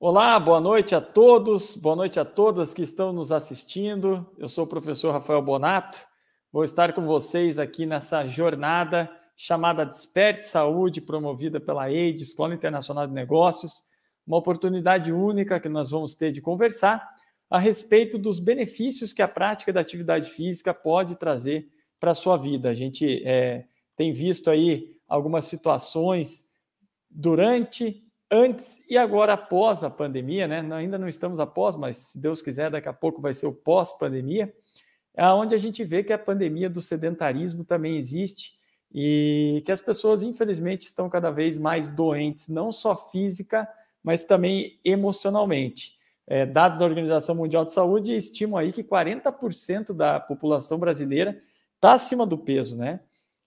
Olá, boa noite a todos, boa noite a todas que estão nos assistindo. Eu sou o professor Rafael Bonato, vou estar com vocês aqui nessa jornada chamada Desperte Saúde, promovida pela EID, Escola Internacional de Negócios, uma oportunidade única que nós vamos ter de conversar a respeito dos benefícios que a prática da atividade física pode trazer para a sua vida. A gente é, tem visto aí algumas situações durante antes e agora após a pandemia, né? Ainda não estamos após, mas se Deus quiser, daqui a pouco vai ser o pós-pandemia, aonde a gente vê que a pandemia do sedentarismo também existe e que as pessoas infelizmente estão cada vez mais doentes, não só física, mas também emocionalmente. É, dados da Organização Mundial de Saúde estimam aí que 40% da população brasileira está acima do peso, né?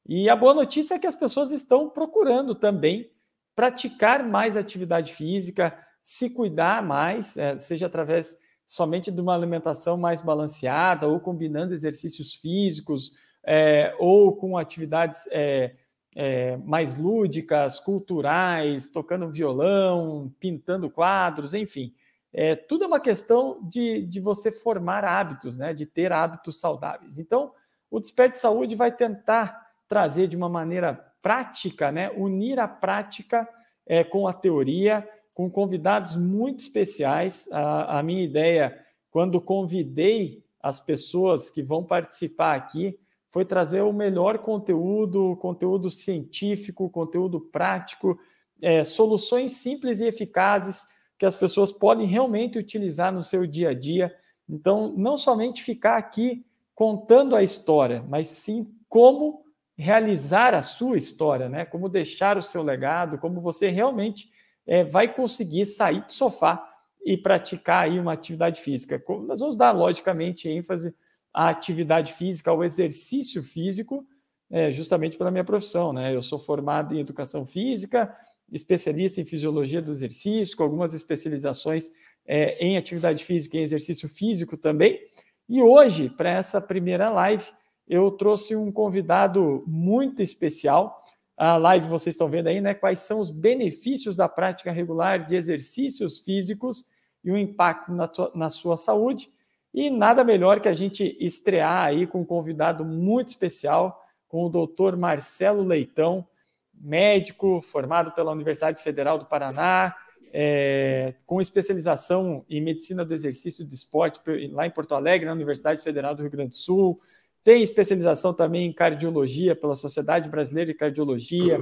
E a boa notícia é que as pessoas estão procurando também praticar mais atividade física, se cuidar mais, é, seja através somente de uma alimentação mais balanceada ou combinando exercícios físicos é, ou com atividades é, é, mais lúdicas, culturais, tocando violão, pintando quadros, enfim. É, tudo é uma questão de, de você formar hábitos, né? de ter hábitos saudáveis. Então, o Desperto de Saúde vai tentar trazer de uma maneira prática, né? Unir a prática é, com a teoria, com convidados muito especiais. A, a minha ideia, quando convidei as pessoas que vão participar aqui, foi trazer o melhor conteúdo, conteúdo científico, conteúdo prático, é, soluções simples e eficazes que as pessoas podem realmente utilizar no seu dia a dia. Então, não somente ficar aqui contando a história, mas sim como realizar a sua história, né? Como deixar o seu legado, como você realmente é, vai conseguir sair do sofá e praticar aí uma atividade física. Nós vamos dar, logicamente, ênfase à atividade física, ao exercício físico, é, justamente pela minha profissão, né? Eu sou formado em educação física, especialista em fisiologia do exercício, com algumas especializações é, em atividade física e exercício físico também. E hoje, para essa primeira live, eu trouxe um convidado muito especial. A live vocês estão vendo aí, né? Quais são os benefícios da prática regular de exercícios físicos e o impacto na, tua, na sua saúde. E nada melhor que a gente estrear aí com um convidado muito especial, com o doutor Marcelo Leitão, médico formado pela Universidade Federal do Paraná, é, com especialização em medicina do exercício de esporte lá em Porto Alegre, na Universidade Federal do Rio Grande do Sul, tem especialização também em cardiologia pela Sociedade Brasileira de Cardiologia,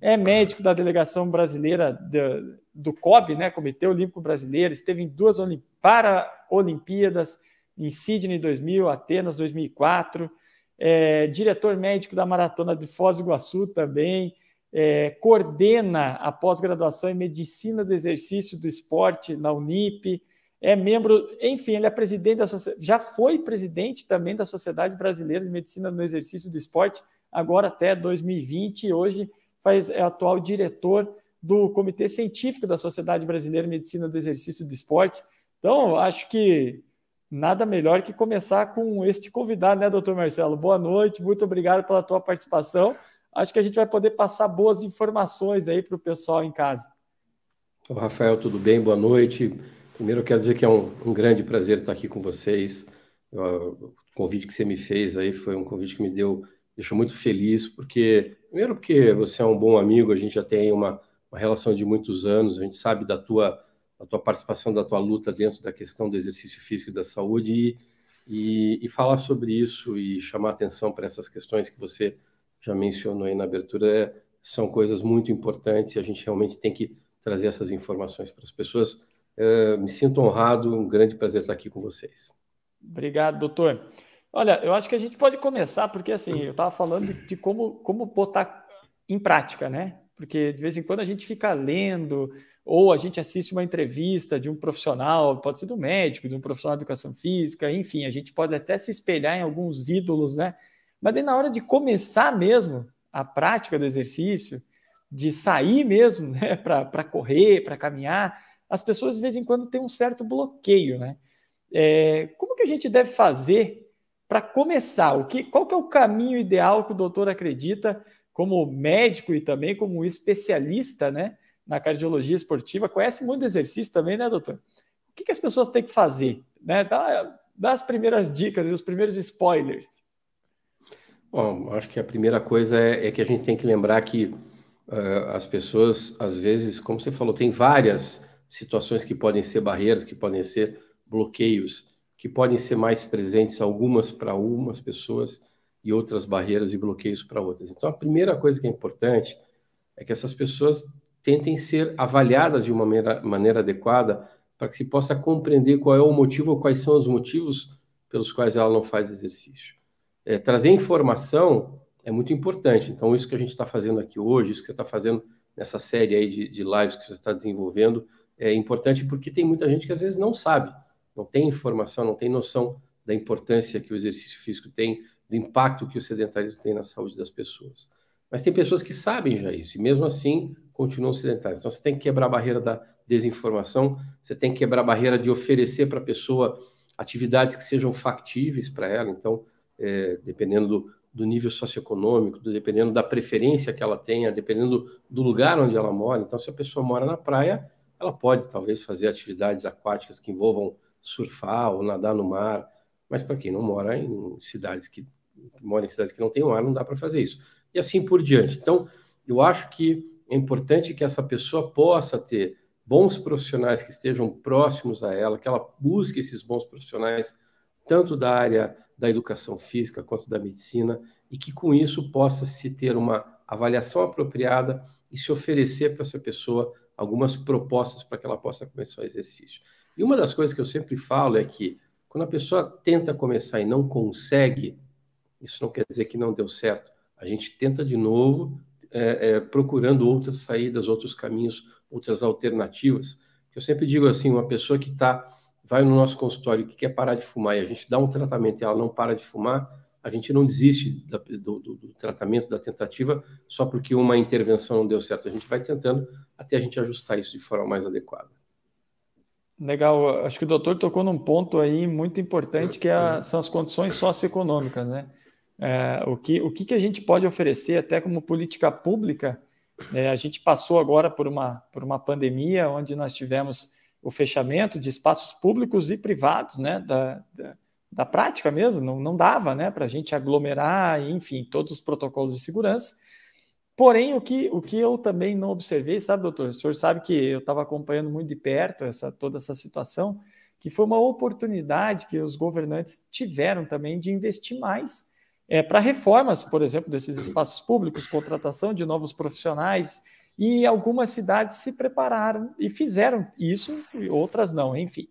é médico da delegação brasileira do, do COB, né, Comitê Olímpico Brasileiro, esteve em duas Olim Paralimpíadas, em Sydney 2000, Atenas 2004, é, diretor médico da Maratona de Foz do Iguaçu também, é, coordena a pós-graduação em Medicina do Exercício do Esporte na Unip, é membro, enfim, ele é presidente da já foi presidente também da Sociedade Brasileira de Medicina no Exercício do Esporte, agora até 2020, e hoje faz, é atual diretor do Comitê Científico da Sociedade Brasileira de Medicina do Exercício do Esporte. Então, acho que nada melhor que começar com este convidado, né, doutor Marcelo? Boa noite, muito obrigado pela tua participação. Acho que a gente vai poder passar boas informações aí para o pessoal em casa. Rafael, tudo bem? Boa noite. Primeiro, eu quero dizer que é um, um grande prazer estar aqui com vocês. Eu, o convite que você me fez aí foi um convite que me deu, deixou muito feliz, porque, primeiro, porque você é um bom amigo, a gente já tem uma, uma relação de muitos anos, a gente sabe da tua, da tua participação, da tua luta dentro da questão do exercício físico e da saúde, e, e, e falar sobre isso e chamar atenção para essas questões que você já mencionou aí na abertura é, são coisas muito importantes e a gente realmente tem que trazer essas informações para as pessoas eh, me sinto honrado, um grande prazer estar aqui com vocês. Obrigado, doutor. Olha, eu acho que a gente pode começar, porque assim, eu estava falando de como, como botar em prática, né? Porque de vez em quando a gente fica lendo, ou a gente assiste uma entrevista de um profissional, pode ser do médico, de um profissional de educação física, enfim, a gente pode até se espelhar em alguns ídolos, né? Mas daí na hora de começar mesmo a prática do exercício, de sair mesmo né, para correr, para caminhar, as pessoas de vez em quando têm um certo bloqueio, né? É, como que a gente deve fazer para começar? O que, qual que é o caminho ideal que o doutor acredita como médico e também como especialista, né, na cardiologia esportiva? Conhece muito exercício também, né, doutor? O que, que as pessoas têm que fazer? Né? Dá, dá as primeiras dicas e os primeiros spoilers. Bom, acho que a primeira coisa é, é que a gente tem que lembrar que uh, as pessoas, às vezes, como você falou, tem várias situações que podem ser barreiras, que podem ser bloqueios, que podem ser mais presentes algumas para algumas pessoas e outras barreiras e bloqueios para outras. Então, a primeira coisa que é importante é que essas pessoas tentem ser avaliadas de uma maneira, maneira adequada para que se possa compreender qual é o motivo ou quais são os motivos pelos quais ela não faz exercício. É, trazer informação é muito importante. Então, isso que a gente está fazendo aqui hoje, isso que você está fazendo nessa série aí de, de lives que você está desenvolvendo, é importante porque tem muita gente que às vezes não sabe, não tem informação, não tem noção da importância que o exercício físico tem, do impacto que o sedentarismo tem na saúde das pessoas. Mas tem pessoas que sabem já isso e mesmo assim continuam sedentárias. Então você tem que quebrar a barreira da desinformação, você tem que quebrar a barreira de oferecer para a pessoa atividades que sejam factíveis para ela. Então, é, dependendo do, do, nível socioeconômico, do, dependendo da preferência que ela tenha, dependendo do, do lugar onde ela mora. Então, se a pessoa mora na praia, ela pode, talvez, fazer atividades aquáticas que envolvam surfar ou nadar no mar, mas para quem não mora em cidades que, mora em cidades que não tem mar, não dá para fazer isso. E assim por diante. Então, eu acho que é importante que essa pessoa possa ter bons profissionais que estejam próximos a ela, que ela busque esses bons profissionais, tanto da área da educação física quanto da medicina, e que com isso possa se ter uma avaliação apropriada e se oferecer para essa pessoa algumas propostas para que ela possa começar o exercício. E uma das coisas que eu sempre falo é que quando a pessoa tenta começar e não consegue, isso não quer dizer que não deu certo. A gente tenta de novo, é, é, procurando outras saídas, outros caminhos, outras alternativas. Eu sempre digo assim, uma pessoa que tá, vai no nosso consultório que quer parar de fumar e a gente dá um tratamento e ela não para de fumar, a gente não desiste da, do, do, do, tratamento, da tentativa, só porque uma intervenção não deu certo. A gente vai tentando até a gente ajustar isso de forma mais adequada. Legal. Acho que o doutor tocou num ponto aí muito importante, que é a, uhum. são as condições socioeconômicas, né? É, o que, o que, que a gente pode oferecer até como política pública? É, a gente passou agora por uma, por uma pandemia onde nós tivemos o fechamento de espaços públicos e privados, né? Da, da, da prática mesmo, não, não dava né, para a gente aglomerar, enfim, todos os protocolos de segurança. Porém, o que, o que eu também não observei, sabe, doutor? O senhor sabe que eu estava acompanhando muito de perto essa, toda essa situação, que foi uma oportunidade que os governantes tiveram também de investir mais é, para reformas, por exemplo, desses espaços públicos, contratação de novos profissionais, e algumas cidades se prepararam e fizeram isso, e outras não, enfim.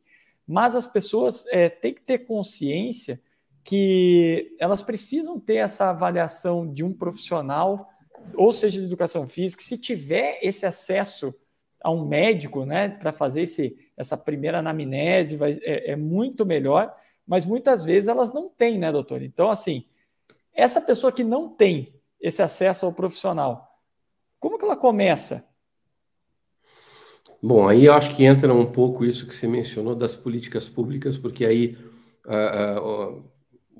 Mas as pessoas é, têm que ter consciência que elas precisam ter essa avaliação de um profissional, ou seja, de educação física, se tiver esse acesso a um médico, né, para fazer esse, essa primeira anamnese, vai, é, é muito melhor, mas muitas vezes elas não têm, né, doutor? Então, assim, essa pessoa que não tem esse acesso ao profissional, como que ela começa? Bom, aí eu acho que entra um pouco isso que você mencionou das políticas públicas, porque aí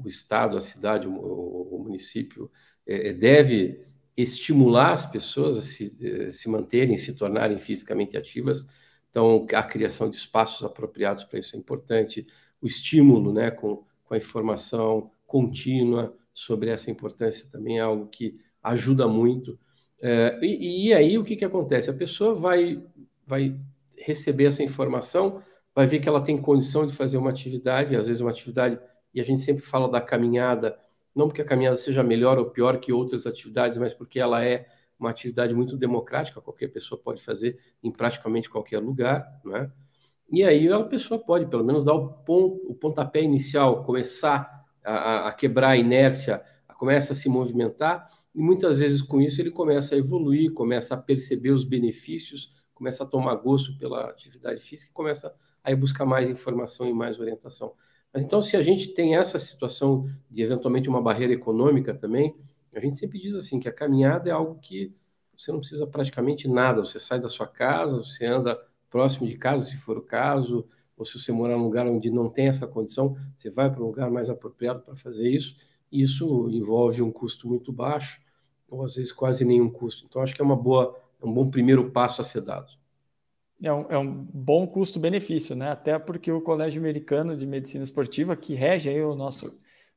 o Estado, a cidade, o, o município é, é, deve estimular as pessoas a se, é, se manterem, se tornarem fisicamente ativas. Então, a criação de espaços apropriados para isso é importante, o estímulo né, com, com a informação contínua sobre essa importância também é algo que ajuda muito. e, e, aí, o que, que acontece? A pessoa vai vai receber essa informação, vai ver que ela tem condição de fazer uma atividade, às vezes uma atividade, e a gente sempre fala da caminhada, não porque a caminhada seja melhor ou pior que outras atividades, mas porque ela é uma atividade muito democrática, qualquer pessoa pode fazer em praticamente qualquer lugar, né? E aí a pessoa pode, pelo menos, dar o, ponto, o pontapé inicial, começar a, a quebrar a inércia, a, começa a se movimentar, e muitas vezes com isso ele começa a evoluir, começa a perceber os benefícios, começa a tomar gosto pela atividade física e começa a ir buscar mais informação e mais orientação. Mas então, se a gente tem essa situação de eventualmente uma barreira econômica também, a gente sempre diz assim que a caminhada é algo que você não precisa praticamente nada. Você sai da sua casa, você anda próximo de casa, se for o caso, ou se você morar num lugar onde não tem essa condição, você vai para um lugar mais apropriado para fazer isso. Isso envolve um custo muito baixo, ou às vezes quase nenhum custo. Então, acho que é uma boa é um bom primeiro passo a ser dado. É um, é um bom custo-benefício, né? Até porque o Colégio Americano de Medicina Esportiva, que rege aí o nosso,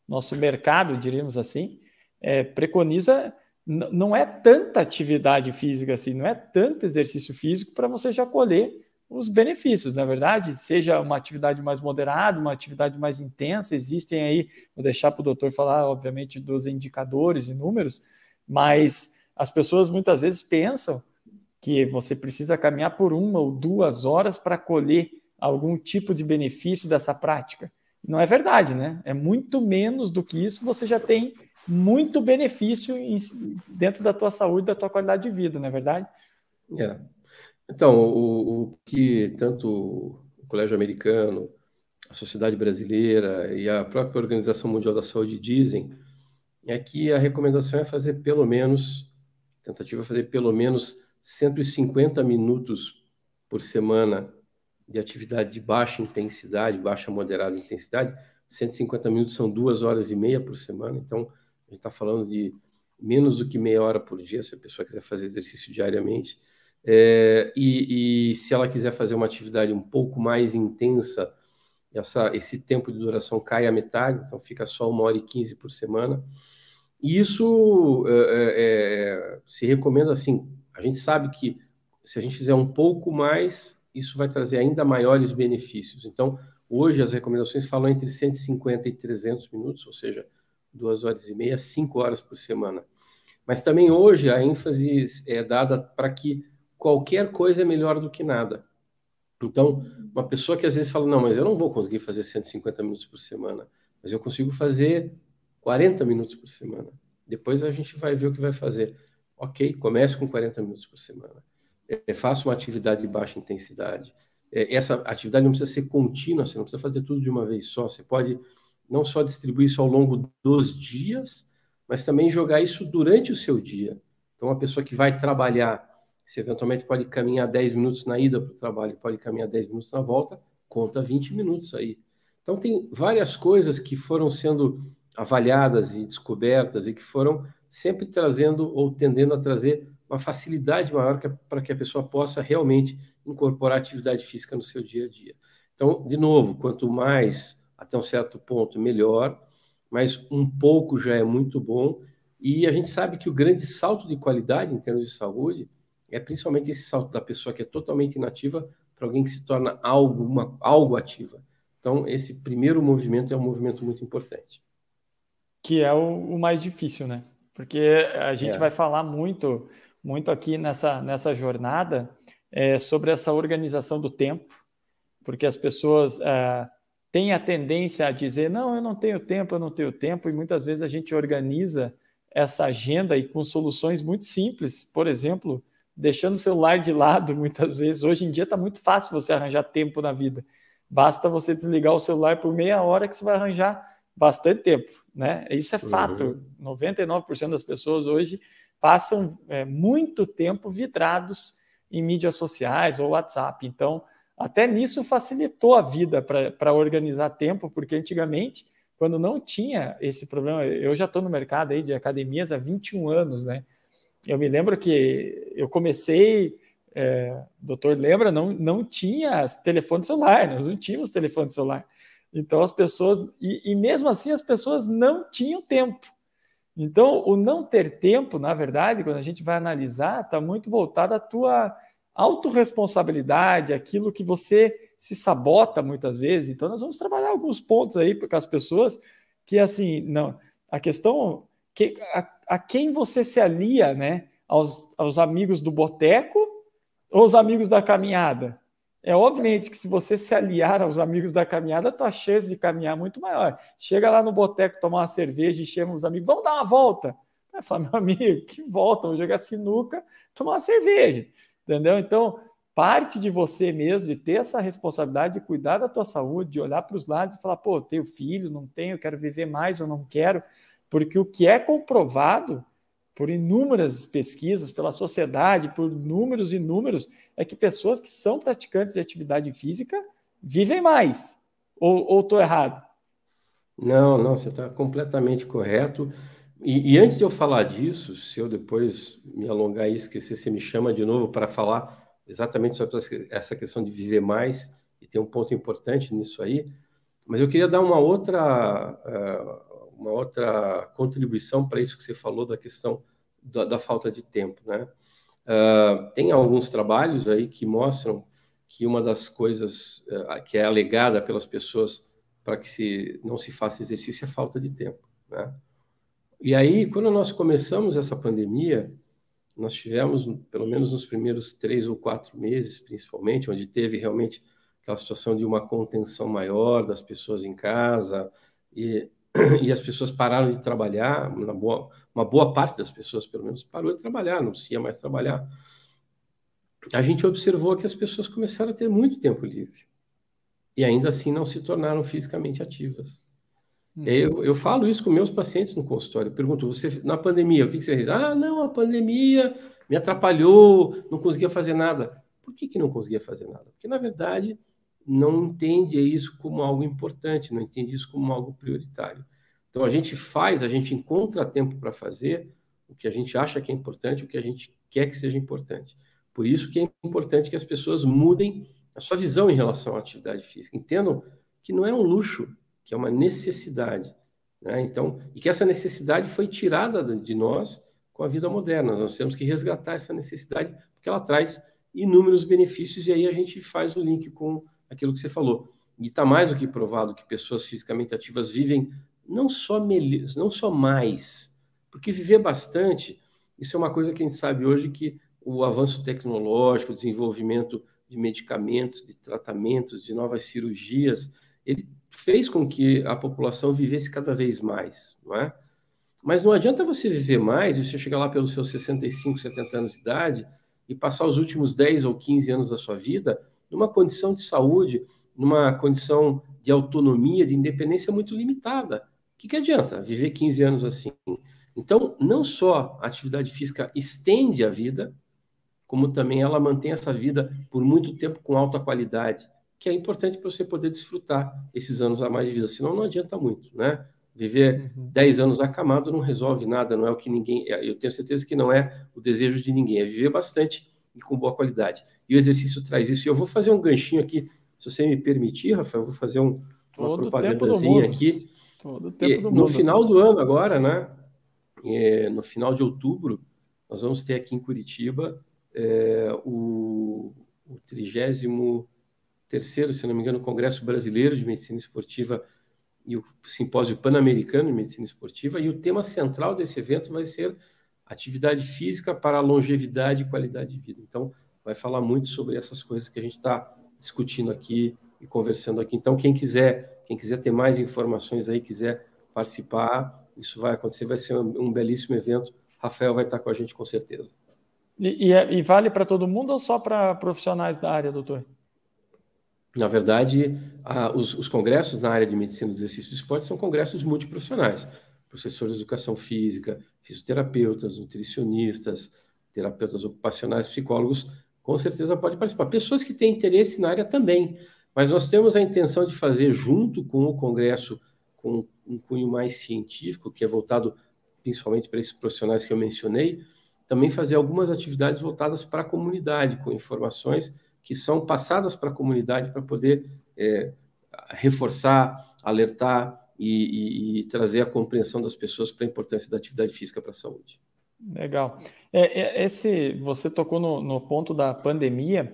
nosso mercado, diríamos assim, é, preconiza não é tanta atividade física assim, não é tanto exercício físico para você já colher os benefícios, na é verdade, seja uma atividade mais moderada, uma atividade mais intensa, existem aí, vou deixar para o doutor falar, obviamente, dos indicadores e números, mas as pessoas muitas vezes pensam que você precisa caminhar por uma ou duas horas para colher algum tipo de benefício dessa prática. Não é verdade, né? É muito menos do que isso, você já tem muito benefício em, dentro da tua saúde, da tua qualidade de vida, não é verdade? É. Então, o, o que tanto o Colégio Americano, a Sociedade Brasileira e a própria Organização Mundial da Saúde dizem é que a recomendação é fazer pelo menos, tentativa é fazer pelo menos 150 minutos por semana de atividade de baixa intensidade, baixa moderada intensidade, 150 minutos são duas horas e meia por semana, então a gente está falando de menos do que meia hora por dia, se a pessoa quiser fazer exercício diariamente. É, e, e, se ela quiser fazer uma atividade um pouco mais intensa, essa, esse tempo de duração cai à metade, então fica só uma hora e quinze por semana. E isso é, é, é se recomenda assim, a gente sabe que se a gente fizer um pouco mais, isso vai trazer ainda maiores benefícios. Então, hoje as recomendações falam entre 150 e 300 minutos, ou seja, duas horas e meia, cinco horas por semana. Mas também hoje a ênfase é dada para que qualquer coisa é melhor do que nada. Então, uma pessoa que às vezes fala, não, mas eu não vou conseguir fazer 150 minutos por semana, mas eu consigo fazer 40 minutos por semana. Depois a gente vai ver o que vai fazer. Ok, comece com 40 minutos por semana. É, faça uma atividade de baixa intensidade. É, essa atividade não precisa ser contínua, você não precisa fazer tudo de uma vez só. Você pode não só distribuir isso ao longo dos dias, mas também jogar isso durante o seu dia. Então, uma pessoa que vai trabalhar, se eventualmente pode caminhar 10 minutos na ida para o trabalho, pode caminhar 10 minutos na volta, conta 20 minutos aí. Então, tem várias coisas que foram sendo avaliadas e descobertas e que foram sempre trazendo ou tendendo a trazer uma facilidade maior para que a pessoa possa realmente incorporar atividade física no seu dia a dia. Então, de novo, quanto mais até um certo ponto, melhor, mas um pouco já é muito bom. E a gente sabe que o grande salto de qualidade em termos de saúde é principalmente esse salto da pessoa que é totalmente inativa para alguém que se torna algo, uma, algo ativa. Então, esse primeiro movimento é um movimento muito importante. Que é o, o mais difícil, né? porque a gente é. vai falar muito, muito aqui nessa, nessa jornada é, sobre essa organização do tempo, porque as pessoas é, têm a tendência a dizer: não, eu não tenho tempo, eu não tenho tempo, e muitas vezes a gente organiza essa agenda e com soluções muito simples, por exemplo, deixando o celular de lado muitas vezes. Hoje em dia está muito fácil você arranjar tempo na vida. Basta você desligar o celular por meia hora que você vai arranjar bastante tempo. Né? Isso é fato. Uhum. 99% das pessoas hoje passam é, muito tempo vidrados em mídias sociais ou WhatsApp. Então, até nisso facilitou a vida para organizar tempo, porque antigamente, quando não tinha esse problema, eu já estou no mercado aí de academias há 21 anos, né? Eu me lembro que eu comecei, é, doutor lembra, não, não tinha telefone celular, nós não tínhamos telefone celular. Então as pessoas, e, e mesmo assim as pessoas não tinham tempo. Então, o não ter tempo, na verdade, quando a gente vai analisar, está muito voltado à tua autorresponsabilidade, aquilo que você se sabota muitas vezes. Então, nós vamos trabalhar alguns pontos aí com as pessoas que, assim, não. A questão que, a, a quem você se alia, né? Aos, aos amigos do boteco ou os amigos da caminhada? É obviamente que se você se aliar aos amigos da caminhada, a tua chance de caminhar é muito maior. Chega lá no boteco tomar uma cerveja e chama os amigos, vamos dar uma volta. Vai falar, meu amigo, que volta, vamos jogar sinuca, tomar uma cerveja. Entendeu? Então, parte de você mesmo, de ter essa responsabilidade de cuidar da tua saúde, de olhar para os lados e falar, pô, tenho filho, não tenho, quero viver mais ou não quero. Porque o que é comprovado por inúmeras pesquisas, pela sociedade, por números e números, é que pessoas que são praticantes de atividade física vivem mais. Ou estou errado? Não, não, você está completamente correto. E, e, antes de eu falar disso, se eu depois me alongar e esquecer, você me chama de novo para falar exatamente sobre essa questão de viver mais, e tem um ponto importante nisso aí, mas eu queria dar uma outra ah, uma outra contribuição para isso que você falou da questão da, da falta de tempo, né? Uh, tem alguns trabalhos aí que mostram que uma das coisas uh, que é alegada pelas pessoas para que se, não se faça exercício é falta de tempo, né? E aí, quando nós começamos essa pandemia, nós tivemos, pelo menos nos primeiros três ou quatro meses, principalmente, onde teve realmente aquela situação de uma contenção maior das pessoas em casa, e e as pessoas pararam de trabalhar, uma boa, uma boa parte das pessoas, pelo menos, parou de trabalhar, não se ia mais trabalhar. A gente observou que as pessoas começaram a ter muito tempo livre e ainda assim não se tornaram fisicamente ativas. Uhum. Eu, eu falo isso com meus pacientes no consultório. Eu pergunto, você na pandemia, o que, que você fez? Ah, não, a pandemia me atrapalhou, não conseguia fazer nada. Por que, que não conseguia fazer nada? Porque, na verdade, não entende isso como algo importante, não entende isso como algo prioritário. Então a gente faz, a gente encontra tempo para fazer o que a gente acha que é importante, o que a gente quer que seja importante. Por isso que é importante que as pessoas mudem a sua visão em relação à atividade física, entendam que não é um luxo, que é uma necessidade. Né? Então, e que essa necessidade foi tirada de nós com a vida moderna. Nós temos que resgatar essa necessidade, porque ela traz inúmeros benefícios, e aí a gente faz o link com aquilo que você falou. E está mais do que provado que pessoas fisicamente ativas vivem não só, mele... não só mais, porque viver bastante, isso é uma coisa que a gente sabe hoje que o avanço tecnológico, o desenvolvimento de medicamentos, de tratamentos, de novas cirurgias, ele fez com que a população vivesse cada vez mais, não é? Mas não adianta você viver mais e você chegar lá pelos seus 65, 70 anos de idade e passar os últimos 10 ou 15 anos da sua vida numa condição de saúde, numa condição de autonomia, de independência muito limitada. O que, que adianta viver 15 anos assim? Então, não só a atividade física estende a vida, como também ela mantém essa vida por muito tempo com alta qualidade, que é importante para você poder desfrutar esses anos a mais de vida, senão não adianta muito, né? Viver 10 uhum. anos acamado não resolve nada, não é o que ninguém. Eu tenho certeza que não é o desejo de ninguém, é viver bastante e com boa qualidade. E o exercício traz isso. E eu vou fazer um ganchinho aqui, se você me permitir, Rafael, eu vou fazer um, uma Todo propagandazinha aqui. Todo tempo do mundo. No final do ano agora, né? É, no final de outubro, nós vamos ter aqui em Curitiba é, o, o 33 se não me engano, Congresso Brasileiro de Medicina Esportiva e o Simpósio Pan-Americano de Medicina Esportiva, e o tema central desse evento vai ser atividade física para a longevidade e qualidade de vida. Então, vai falar muito sobre essas coisas que a gente está discutindo aqui e conversando aqui. Então, quem quiser, quem quiser ter mais informações aí, quiser participar, isso vai acontecer, vai ser um, um belíssimo evento. Rafael vai estar com a gente com certeza. E, e, é, e vale para todo mundo ou só para profissionais da área, doutor? Na verdade, a, os, os, congressos na área de medicina do exercício e esporte são congressos multiprofissionais. Professores de educação física, fisioterapeutas, nutricionistas, terapeutas ocupacionais, psicólogos com certeza pode participar. Pessoas que têm interesse na área também, mas nós temos a intenção de fazer junto com o Congresso, com um cunho mais científico, que é voltado principalmente para esses profissionais que eu mencionei, também fazer algumas atividades voltadas para a comunidade, com informações que são passadas para a comunidade para poder é, reforçar, alertar e, e, e trazer a compreensão das pessoas para a importância da atividade física para a saúde. Legal. É, é, esse, você tocou no, no ponto da pandemia.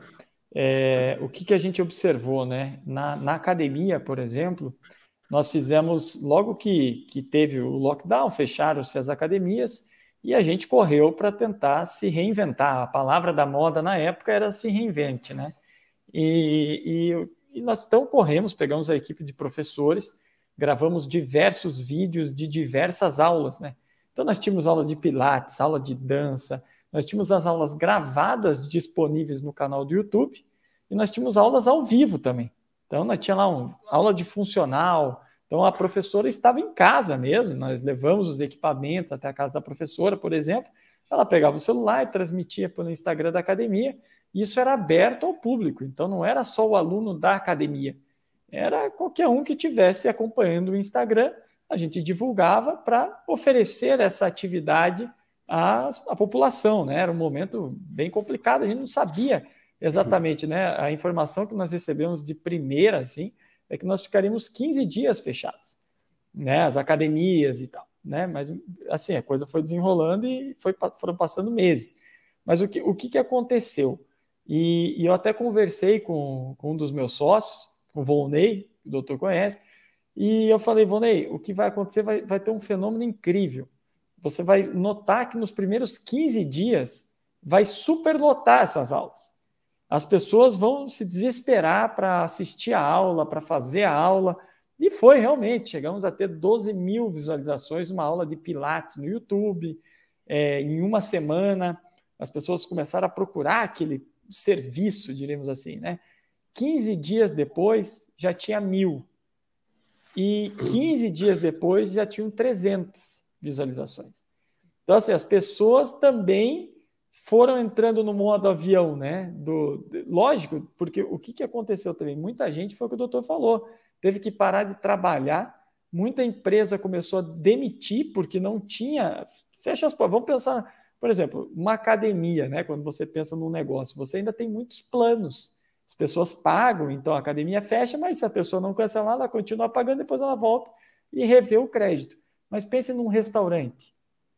É, o que, que a gente observou, né? Na, na academia, por exemplo, nós fizemos logo que, que teve o lockdown, fecharam-se as academias e a gente correu para tentar se reinventar. A palavra da moda na época era se reinvente, né? E, e, e nós então corremos, pegamos a equipe de professores, gravamos diversos vídeos de diversas aulas, né? Então, nós tínhamos aulas de pilates, aula de dança, nós tínhamos as aulas gravadas disponíveis no canal do YouTube e nós tínhamos aulas ao vivo também. Então, nós tínhamos lá uma aula de funcional. Então, a professora estava em casa mesmo. Nós levamos os equipamentos até a casa da professora, por exemplo. Ela pegava o celular e transmitia pelo Instagram da academia. E isso era aberto ao público. Então, não era só o aluno da academia. Era qualquer um que tivesse acompanhando o Instagram a gente divulgava para oferecer essa atividade à, à população. Né? Era um momento bem complicado, a gente não sabia exatamente. Né? A informação que nós recebemos de primeira assim, é que nós ficaríamos 15 dias fechados, né? as academias e tal. Né? Mas assim, a coisa foi desenrolando e foi, foram passando meses. Mas o que, o que, que aconteceu? E, e eu até conversei com, com um dos meus sócios, o Volney, que o doutor conhece, e eu falei, Vonei, o que vai acontecer vai, vai ter um fenômeno incrível. Você vai notar que nos primeiros 15 dias vai superlotar essas aulas. As pessoas vão se desesperar para assistir a aula, para fazer a aula. E foi realmente. Chegamos a ter 12 mil visualizações numa aula de Pilates no YouTube, é, em uma semana. As pessoas começaram a procurar aquele serviço, diríamos assim, né? 15 dias depois já tinha mil e 15 dias depois já tinham 300 visualizações. Então, assim, as pessoas também foram entrando no modo avião, né? Do, lógico, porque o que, que aconteceu também? Muita gente foi o que o doutor falou, teve que parar de trabalhar, muita empresa começou a demitir porque não tinha. Fecha as portas, vamos pensar, por exemplo, uma academia, né? Quando você pensa num negócio, você ainda tem muitos planos. As pessoas pagam, então a academia fecha, mas se a pessoa não cancelar, ela continua pagando, depois ela volta e revê o crédito. Mas pense num restaurante,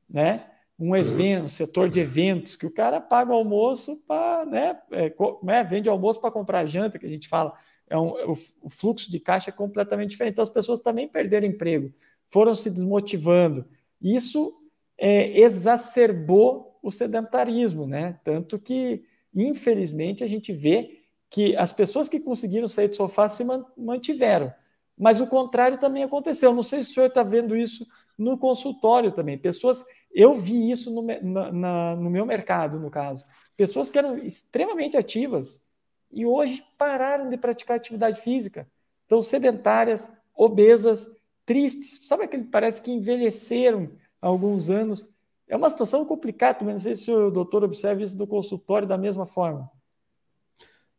né? Um uhum. evento, um setor de eventos, que o cara paga o almoço para, né? É, né, vende almoço para comprar janta, que a gente fala. É um, é o fluxo de caixa é completamente diferente. Então as pessoas também perderam emprego, foram se desmotivando. Isso é, exacerbou o sedentarismo, né? Tanto que, infelizmente, a gente vê que as pessoas que conseguiram sair do sofá se mantiveram. Mas o contrário também aconteceu. Não sei se o senhor está vendo isso no consultório também. Pessoas, eu vi isso no, na, na, no meu mercado, no caso. Pessoas que eram extremamente ativas e hoje pararam de praticar atividade física. Estão sedentárias, obesas, tristes. Sabe aquele parece que envelheceram há alguns anos? É uma situação complicada também. Não sei se o doutor observa isso no consultório da mesma forma.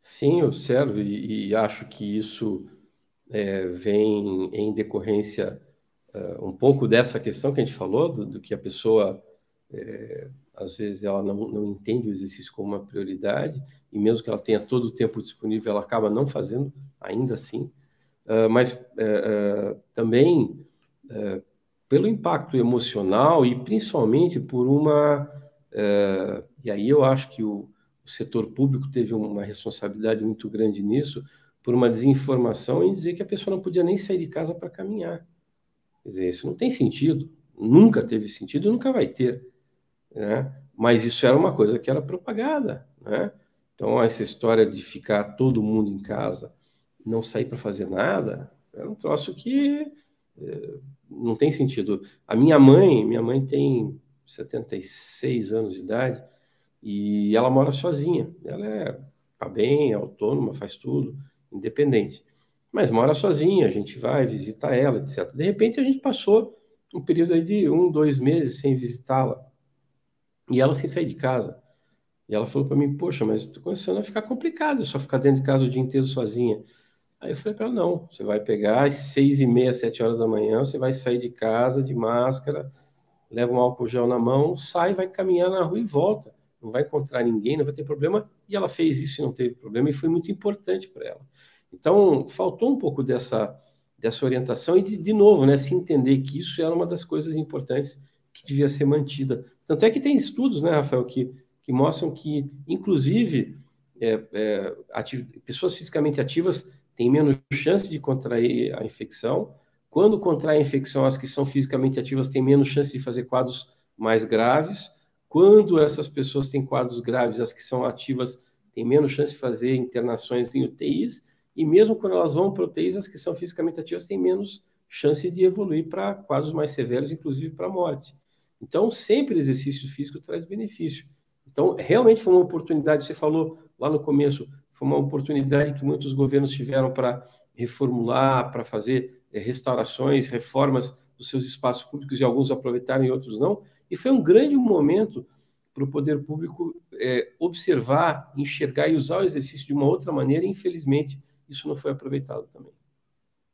Sim, observo e, e acho que isso é, vem em decorrência uh, um pouco dessa questão que a gente falou, do, do que a pessoa, é, às vezes, ela não, não entende o exercício como uma prioridade, e mesmo que ela tenha todo o tempo disponível, ela acaba não fazendo, ainda assim. Uh, mas uh, também pelo impacto emocional e principalmente por uma. e aí eu acho que o, o setor público teve uma responsabilidade muito grande nisso, por uma desinformação em dizer que a pessoa não podia nem sair de casa para caminhar. Quer dizer, isso não tem sentido, nunca teve sentido e nunca vai ter. Né? Mas isso era uma coisa que era propagada. Né? Então, essa história de ficar todo mundo em casa, não sair para fazer nada, é um troço que é, não tem sentido. A minha mãe, minha mãe tem 76 anos de idade, e ela mora sozinha. Ela é tá bem, é autônoma, faz tudo, independente. Mas mora sozinha, a gente vai, visitar ela, etc. De repente a gente passou um período aí de um, dois meses sem visitá-la. E ela sem sair de casa. E ela falou para mim: Poxa, mas tô começando a ficar complicado só ficar dentro de casa o dia inteiro sozinha. Aí eu falei para ela: Não, você vai pegar às seis e meia, sete horas da manhã, você vai sair de casa de máscara, leva um álcool gel na mão, sai, vai caminhar na rua e volta não vai encontrar ninguém, não vai ter problema. E ela fez isso e não teve problema, e foi muito importante para ela. Então, faltou um pouco dessa, dessa orientação e, de, de, novo, né, se entender que isso era uma das coisas importantes que devia ser mantida. Tanto é que tem estudos, né, Rafael, que, que mostram que, inclusive, é, é, ativ... pessoas fisicamente ativas têm menos chance de contrair a infecção. Quando contrai a infecção, as que são fisicamente ativas têm menos chance de fazer quadros mais graves quando essas pessoas têm quadros graves, as que são ativas têm menos chance de fazer internações em UTIs, e mesmo quando elas vão para UTIs, as que são fisicamente ativas têm menos chance de evoluir para quadros mais severos, inclusive para morte. Então, sempre exercício físico traz benefício. Então, realmente foi uma oportunidade, você falou lá no começo, foi uma oportunidade que muitos governos tiveram para reformular, para fazer eh, restaurações, reformas dos seus espaços públicos e alguns aproveitaram e outros não. E foi um grande momento para o poder público é, observar, enxergar e usar o exercício de uma outra maneira. E, infelizmente, isso não foi aproveitado também.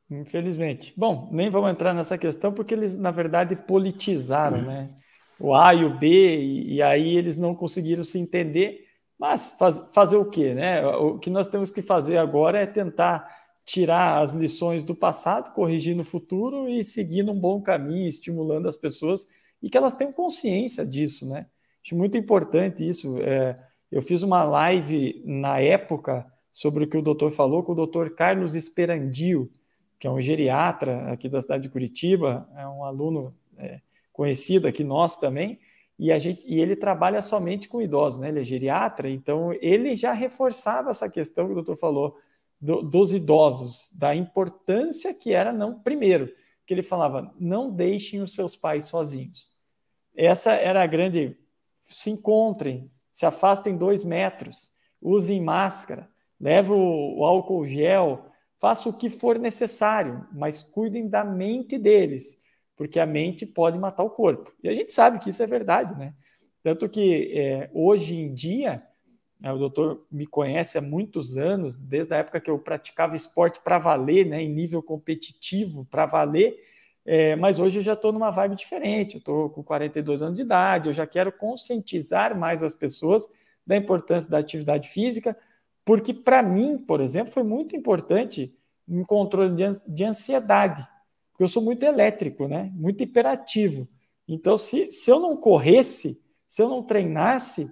Infelizmente. Bom, nem vamos entrar nessa questão porque eles, na verdade, politizaram, é. né? O A e o B, e, aí eles não conseguiram se entender. Mas faz, fazer o quê, né? O que nós temos que fazer agora é tentar tirar as lições do passado, corrigir no futuro e seguir num bom caminho, estimulando as pessoas e que elas tenham consciência disso, né? Acho muito importante isso. É, eu fiz uma live na época sobre o que o doutor falou com o doutor Carlos Esperandio, que é um geriatra aqui da cidade de Curitiba, é um aluno é, conhecido aqui nosso também, e, a gente, e ele trabalha somente com idosos, né? Ele é geriatra, então ele já reforçava essa questão que o doutor falou do, dos idosos, da importância que era não primeiro que ele falava: não deixem os seus pais sozinhos. Essa era a grande. Se encontrem, se afastem dois metros, usem máscara, leve o álcool gel, faça o que for necessário, mas cuidem da mente deles, porque a mente pode matar o corpo. E a gente sabe que isso é verdade, né? Tanto que é, hoje em dia né? O doutor me conhece há muitos anos, desde a época que eu praticava esporte para valer, né, em nível competitivo para valer. É, mas hoje eu já estou numa vibe diferente. Eu estou com 42 anos de idade, eu já quero conscientizar mais as pessoas da importância da atividade física, porque para mim, por exemplo, foi muito importante um controle de ansiedade, porque eu sou muito elétrico, né? muito hiperativo. Então, se, se eu não corresse, se eu não treinasse,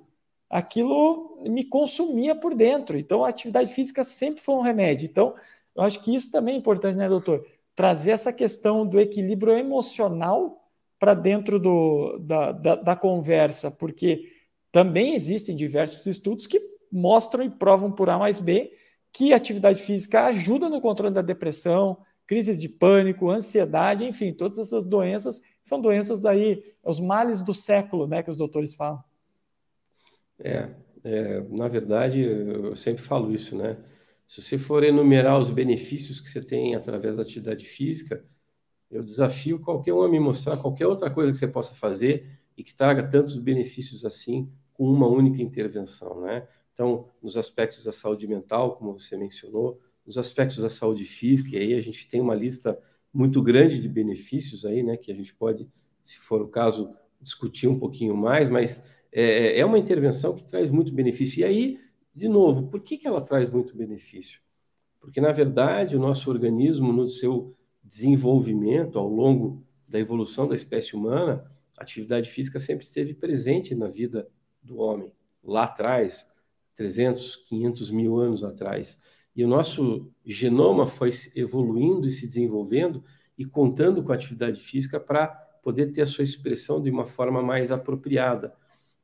aquilo me consumia por dentro. Então, a atividade física sempre foi um remédio. Então, eu acho que isso também é importante, né, doutor? Trazer essa questão do equilíbrio emocional para dentro do, da, da, da, conversa, porque também existem diversos estudos que mostram e provam por A mais B que atividade física ajuda no controle da depressão, crises de pânico, ansiedade, enfim, todas essas doenças são doenças aí, os males do século, né, que os doutores falam. É, é, na verdade, eu sempre falo isso, né? Se você for enumerar os benefícios que você tem através da atividade física, eu desafio qualquer um a me mostrar qualquer outra coisa que você possa fazer e que traga tantos benefícios assim com uma única intervenção, né? Então, nos aspectos da saúde mental, como você mencionou, nos aspectos da saúde física, e aí a gente tem uma lista muito grande de benefícios aí, né, que a gente pode, se for o caso, discutir um pouquinho mais, mas é, é, é uma intervenção que traz muito benefício. E aí, de novo, por que, que ela traz muito benefício? Porque, na verdade, o nosso organismo, no seu desenvolvimento ao longo da evolução da espécie humana, a atividade física sempre esteve presente na vida do homem, lá atrás, 300, 500 mil anos atrás. E o nosso genoma foi evoluindo e se desenvolvendo e contando com a atividade física para poder ter a sua expressão de uma forma mais apropriada.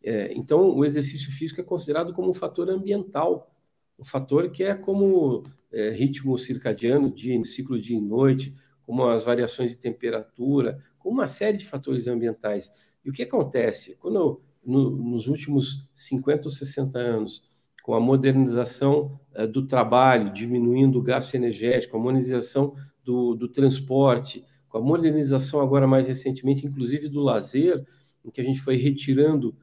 É, então, o exercício físico é considerado como um fator ambiental, um fator que é como é, ritmo circadiano, dia, ciclo dia e noite, como as variações de temperatura, com uma série de fatores ambientais. E o que acontece? Quando no, nos últimos 50 ou 60 anos, com a modernização é, do trabalho, diminuindo o gasto energético, a modernização do, do, transporte, com a modernização agora mais recentemente, inclusive do lazer, em que a gente foi retirando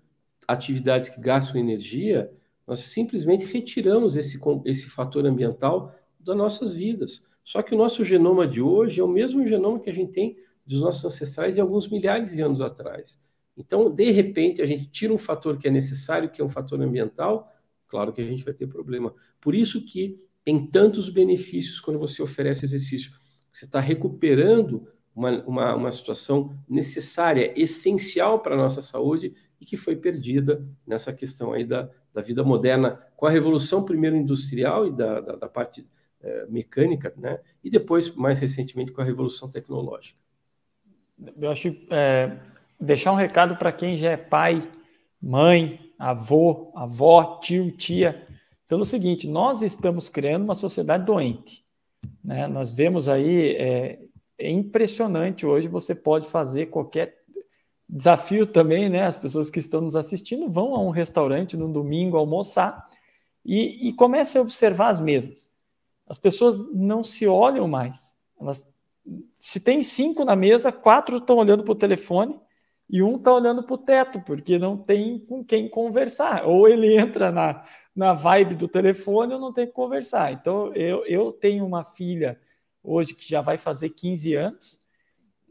atividades que gastam energia, nós simplesmente retiramos esse, esse fator ambiental das nossas vidas. Só que o nosso genoma de hoje é o mesmo genoma que a gente tem dos nossos ancestrais de alguns milhares de anos atrás. Então, de repente, a gente tira um fator que é necessário, que é um fator ambiental, claro que a gente vai ter problema. Por isso que tem tantos benefícios quando você oferece exercício. Você está recuperando uma, uma, uma situação necessária, essencial para a nossa saúde, e que foi perdida nessa questão aí da, da vida moderna, com a revolução primeiro industrial e da, da, da parte é, mecânica, né? e depois, mais recentemente, com a revolução tecnológica. Eu acho é, deixar um recado para quem já é pai, mãe, avô, avó, tio, tia, pelo seguinte: nós estamos criando uma sociedade doente. Né? Nós vemos aí, é, é impressionante hoje, você pode fazer qualquer Desafio também, né? As pessoas que estão nos assistindo vão a um restaurante no domingo almoçar e, e comecem a observar as mesas. As pessoas não se olham mais. Elas, se tem cinco na mesa, quatro estão olhando para o telefone e um está olhando para o teto, porque não tem com quem conversar. Ou ele entra na, na vibe do telefone ou não tem que conversar. Então, eu, eu tenho uma filha hoje que já vai fazer 15 anos,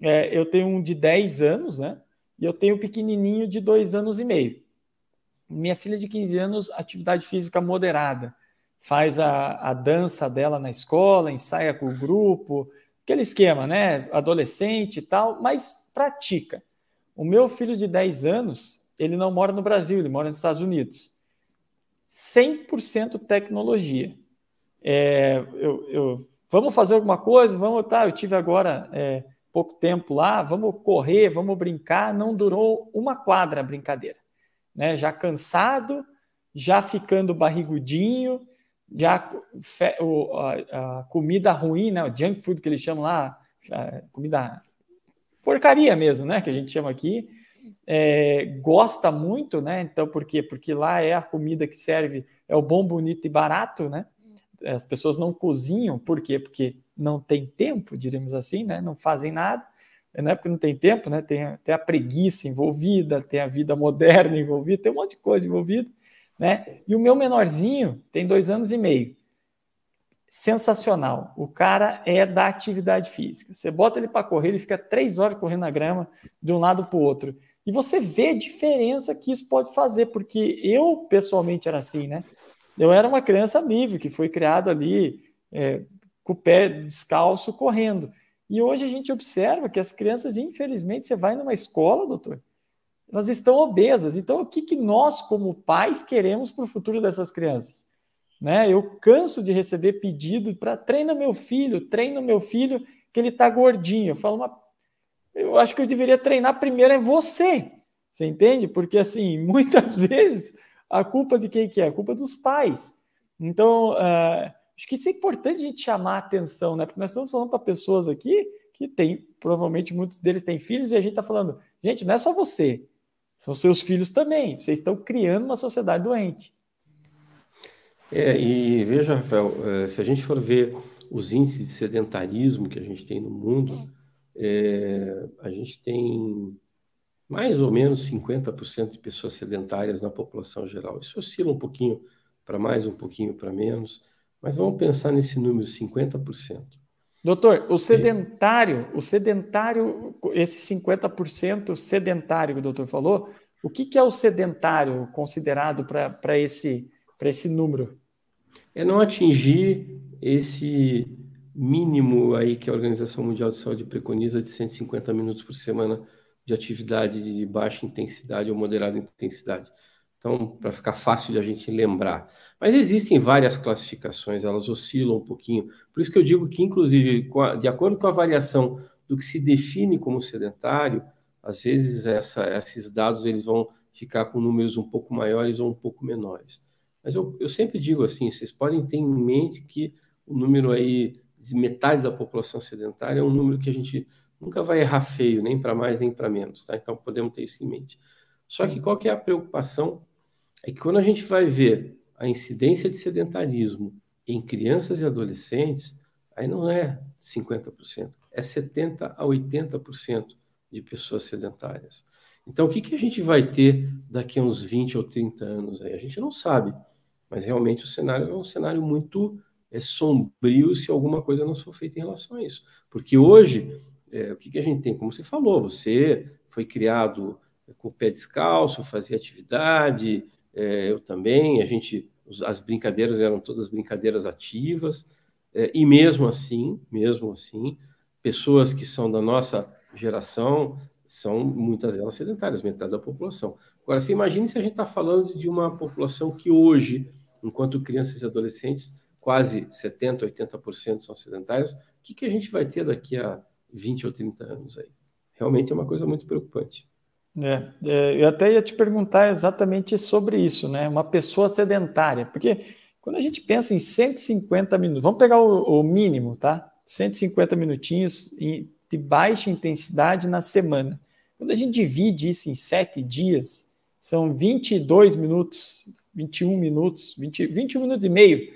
é, eu tenho um de 10 anos, né? E eu tenho um pequenininho de dois anos e meio. Minha filha de 15 anos, atividade física moderada. Faz a, a dança dela na escola, ensaia com o grupo, aquele esquema, né? Adolescente e tal, mas pratica. O meu filho de 10 anos, ele não mora no Brasil, ele mora nos Estados Unidos. 100% tecnologia. É, eu, eu, vamos fazer alguma coisa? Vamos, tá, eu tive agora é, pouco tempo lá, vamos correr, vamos brincar. Não durou uma quadra a brincadeira, né? Já cansado, já ficando barrigudinho, já a, comida ruim, né? O junk food que eles chamam lá, comida porcaria mesmo, né? Que a gente chama aqui. É, gosta muito, né? Então, por quê? Porque lá é a comida que serve, é o bom, bonito e barato, né? As pessoas não cozinham, por quê? Porque não tem tempo, diremos assim, né? não fazem nada. É, não é porque não tem tempo, né? tem, até a preguiça envolvida, tem a vida moderna envolvida, tem um monte de coisa envolvida. Né? E o meu menorzinho tem dois anos e meio. Sensacional. O cara é da atividade física. Você bota ele para correr, ele fica três horas correndo na grama de um lado para o outro. E você vê a diferença que isso pode fazer, porque eu pessoalmente era assim, né? Eu era uma criança livre que foi criado ali. É, com o pé descalço correndo. E hoje a gente observa que as crianças, infelizmente, você vai numa escola, doutor, elas estão obesas. Então, o que, que nós, como pais, queremos para o futuro dessas crianças? Né? Eu canso de receber pedido para treina meu filho, treina meu filho, que ele está gordinho. Eu falo, uma... eu acho que eu deveria treinar primeiro é você. Você entende? Porque, assim, muitas vezes a culpa de quem que é? A culpa dos pais. Então, uh, Acho que isso é importante a gente chamar a atenção, né? Porque nós estamos falando para pessoas aqui que tem, provavelmente muitos deles têm filhos, e a gente está falando, gente, não é só você, são seus filhos também. Vocês estão criando uma sociedade doente. É, e veja, Rafael, é, se a gente for ver os índices de sedentarismo que a gente tem no mundo, é, a gente tem mais ou menos 50% de pessoas sedentárias na população geral. Isso oscila um pouquinho para mais, um pouquinho para menos. Mas vamos pensar nesse número, 50%. Doutor, o sedentário, o sedentário, esse 50% sedentário que o doutor falou, o que, que é o sedentário considerado para esse, esse número? É não atingir esse mínimo aí que a Organização Mundial de Saúde preconiza de 150 minutos por semana de atividade de baixa intensidade ou moderada intensidade. Então, para ficar fácil de a gente lembrar. Mas existem várias classificações, elas oscilam um pouquinho. Por isso que eu digo que, inclusive, de acordo com a variação do que se define como sedentário, às vezes essa, esses dados eles vão ficar com números um pouco maiores ou um pouco menores. Mas eu, eu sempre digo assim, vocês podem ter em mente que o número aí de metade da população sedentária é um número que a gente nunca vai errar feio, nem para mais nem para menos, tá? Então podemos ter isso em mente. Só que qual que é a preocupação é que quando a gente vai ver a incidência de sedentarismo em crianças e adolescentes, aí não é 50%, é 70% a 80% de pessoas sedentárias. Então, o que, que a gente vai ter daqui a uns 20 ou 30 anos? Aí? A gente não sabe, mas realmente o cenário é um cenário muito é, sombrio se alguma coisa não for feita em relação a isso. Porque hoje, é, o que, que a gente tem? Como você falou, você foi criado é, com o pé descalço, fazia atividade, é, eu também, a gente, as brincadeiras eram todas brincadeiras ativas, é, e mesmo assim, mesmo assim, pessoas que são da nossa geração são muitas delas sedentárias, metade da população. Agora, você imagine se a gente está falando de uma população que hoje, enquanto crianças e adolescentes, quase 70%, 80% são sedentários, o que, que a gente vai ter daqui a 20 ou 30 anos aí? Realmente é uma coisa muito preocupante. Né? É, eu até ia te perguntar exatamente sobre isso, né? Uma pessoa sedentária, porque quando a gente pensa em 150 minutos, vamos pegar o, o mínimo, tá? 150 minutinhos de baixa intensidade na semana. Quando a gente divide isso em sete dias, são 22 minutos, 21 minutos, 20, 21 minutos e meio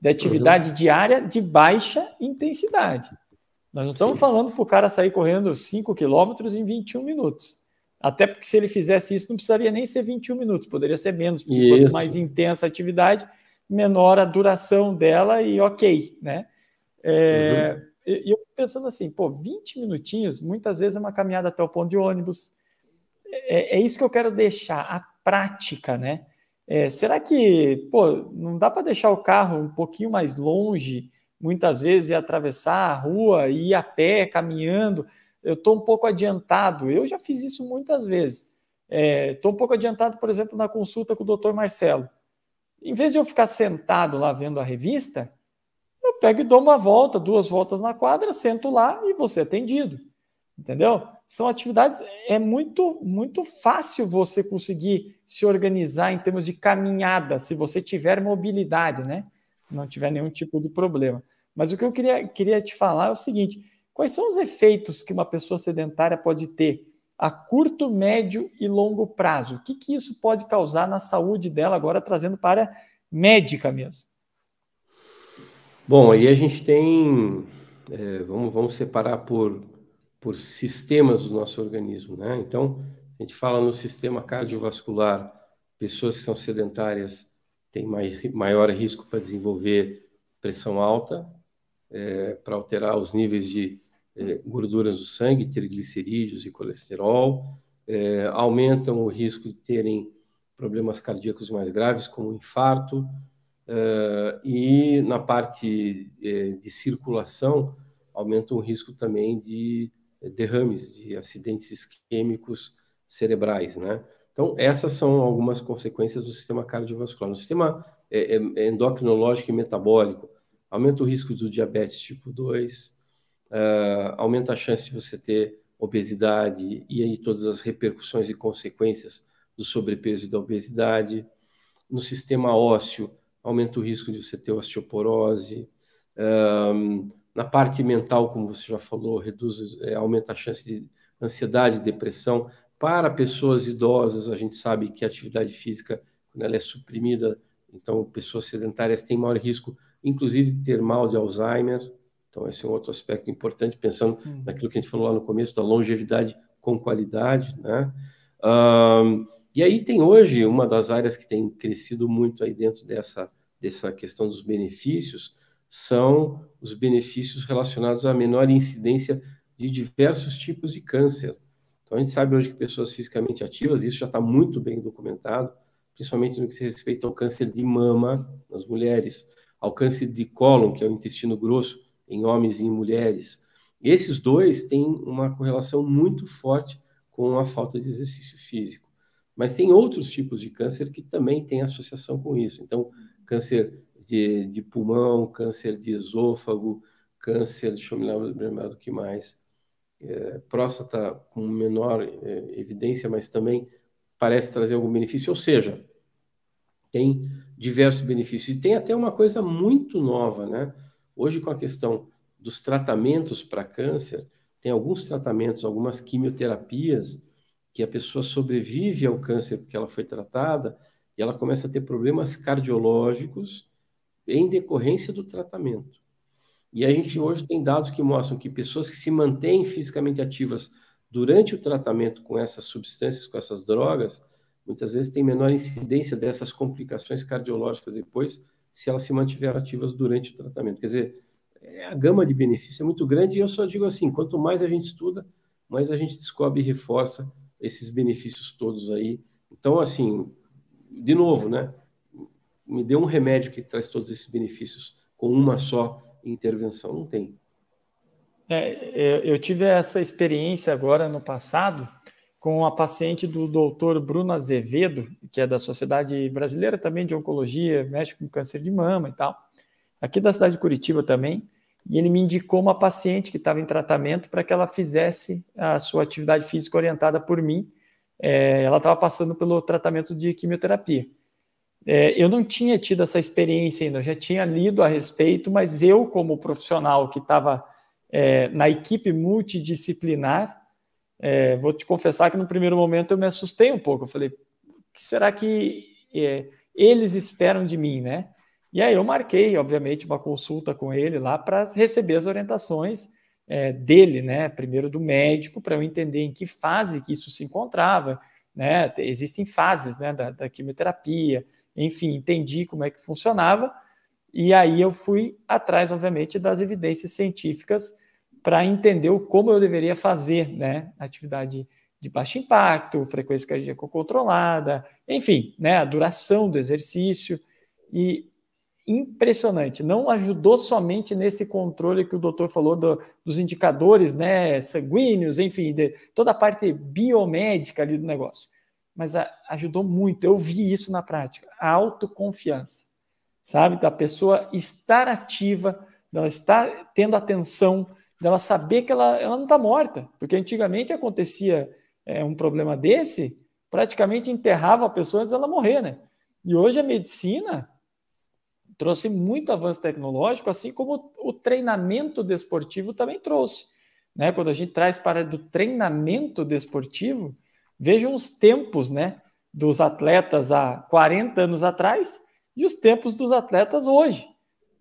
de atividade uhum. diária de baixa intensidade. Nós não estamos Sim. falando para o cara sair correndo 5 quilômetros em 21 minutos. Até porque se ele fizesse isso, não precisaria nem ser 21 minutos, poderia ser menos, porque isso. quanto mais intensa a atividade, menor a duração dela e ok, né? É, uhum. E eu pensando assim, pô, 20 minutinhos, muitas vezes é uma caminhada até o ponto de ônibus. É, é, é isso que eu quero deixar, a prática, né? É, será que, pô, não dá para deixar o carro um pouquinho mais longe, muitas vezes, e atravessar a rua, ir a pé, caminhando? eu estou um pouco adiantado. Eu já fiz isso muitas vezes. Estou é, um pouco adiantado, por exemplo, na consulta com o doutor Marcelo. Em vez de eu ficar sentado lá vendo a revista, eu pego e dou uma volta, duas voltas na quadra, sento lá e você atendido. Entendeu? São atividades, é muito, muito fácil você conseguir se organizar em termos de caminhada, se você tiver mobilidade, né? Não tiver nenhum tipo de problema. Mas o que eu queria, queria te falar é o seguinte: Quais são os efeitos que uma pessoa sedentária pode ter a curto, médio e longo prazo? O que, que isso pode causar na saúde dela, agora trazendo para médica mesmo? Bom, aí a gente tem. É, vamos, vamos separar por, por sistemas do nosso organismo, né? Então, a gente fala no sistema cardiovascular, pessoas que são sedentárias têm mais, maior risco para desenvolver pressão alta, é, para alterar os níveis de é, gorduras do sangue, ter glicerídeos e colesterol, é, aumentam o risco de terem problemas cardíacos mais graves, como infarto, é, e na parte de circulação, aumentam o risco também de derrames, de acidentes isquêmicos cerebrais, né? Então, essas são algumas consequências do sistema cardiovascular. No sistema endocrinológico e metabólico, aumenta o risco do diabetes tipo 2, uh, aumenta a chance de você ter obesidade e aí todas as repercussões e consequências do sobrepeso e da obesidade. No sistema ósseo, aumenta o risco de você ter osteoporose. Ah, na parte mental, como você já falou, reduz, é, aumenta a chance de ansiedade, depressão. Para pessoas idosas, a gente sabe que a atividade física, quando ela é suprimida, então pessoas sedentárias têm maior risco, inclusive, de ter mal de Alzheimer. Então, esse é um outro aspecto importante, pensando uhum. naquilo que a gente falou lá no começo, da longevidade com qualidade, né? Um, e aí tem hoje uma das áreas que tem crescido muito aí dentro dessa, dessa questão dos benefícios, são os benefícios relacionados à menor incidência de diversos tipos de câncer. Então, a gente sabe hoje que pessoas fisicamente ativas, isso já está muito bem documentado, principalmente no que se respeita ao câncer de mama nas mulheres, ao câncer de cólon, que é o intestino grosso, em homens e em mulheres. Esses dois têm uma correlação muito forte com a falta de exercício físico. Mas tem outros tipos de câncer que também têm associação com isso. Então, câncer de, de pulmão, câncer de esôfago, câncer, deixa eu me lembrar do que mais, é, próstata com menor é, evidência, mas também parece trazer algum benefício. Ou seja, tem diversos benefícios. E tem até uma coisa muito nova, né? Hoje, com a questão dos tratamentos para câncer, tem alguns tratamentos, algumas quimioterapias, que a pessoa sobrevive ao câncer porque ela foi tratada e ela começa a ter problemas cardiológicos em decorrência do tratamento. E a gente hoje tem dados que mostram que pessoas que se mantêm fisicamente ativas durante o tratamento com essas substâncias, com essas drogas, muitas vezes têm menor incidência dessas complicações cardiológicas depois, se elas se mantiver ativas durante o tratamento. Quer dizer, é, a gama de benefícios é muito grande e eu só digo assim, quanto mais a gente estuda, mais a gente descobre e reforça esses benefícios todos aí. Então, assim, de novo, né? Me dê um remédio que traz todos esses benefícios com uma só intervenção. Não tem. É, é eu tive essa experiência agora no passado com a paciente do doutor Bruno Azevedo, que é da Sociedade Brasileira também de Oncologia, mexe com câncer de mama e tal, aqui da cidade de Curitiba também, e ele me indicou uma paciente que estava em tratamento para que ela fizesse a sua atividade física orientada por mim. É, ela estava passando pelo tratamento de quimioterapia. É, eu não tinha tido essa experiência ainda, eu já tinha lido a respeito, mas eu, como profissional que estava é, na equipe multidisciplinar, é, vou te confessar que no primeiro momento eu me assustei um pouco. Eu falei, o que será que é, eles esperam de mim, né? E aí eu marquei, obviamente, uma consulta com ele lá para receber as orientações é, dele, né? Primeiro do médico, para eu entender em que fase que isso se encontrava, né? Existem fases, né, da, da quimioterapia. Enfim, entendi como é que funcionava. E aí eu fui atrás, obviamente, das evidências científicas para entender como eu deveria fazer né, atividade de baixo impacto, frequência cardíaca controlada, enfim, né, a duração do exercício. E impressionante, não ajudou somente nesse controle que o doutor falou do, dos indicadores né, sanguíneos, enfim, de, toda a parte biomédica ali do negócio, mas a, ajudou muito. Eu vi isso na prática, a autoconfiança, sabe, da pessoa estar ativa, dela estar tendo atenção dela saber que ela, ela não está morta. Porque antigamente acontecia é, um problema desse, praticamente enterrava a pessoa antes dela morrer, né? E hoje a medicina trouxe muito avanço tecnológico, assim como o treinamento desportivo também trouxe. Né? Quando a gente traz para do treinamento desportivo, vejam os tempos né, dos atletas há 40 anos atrás e os tempos dos atletas hoje.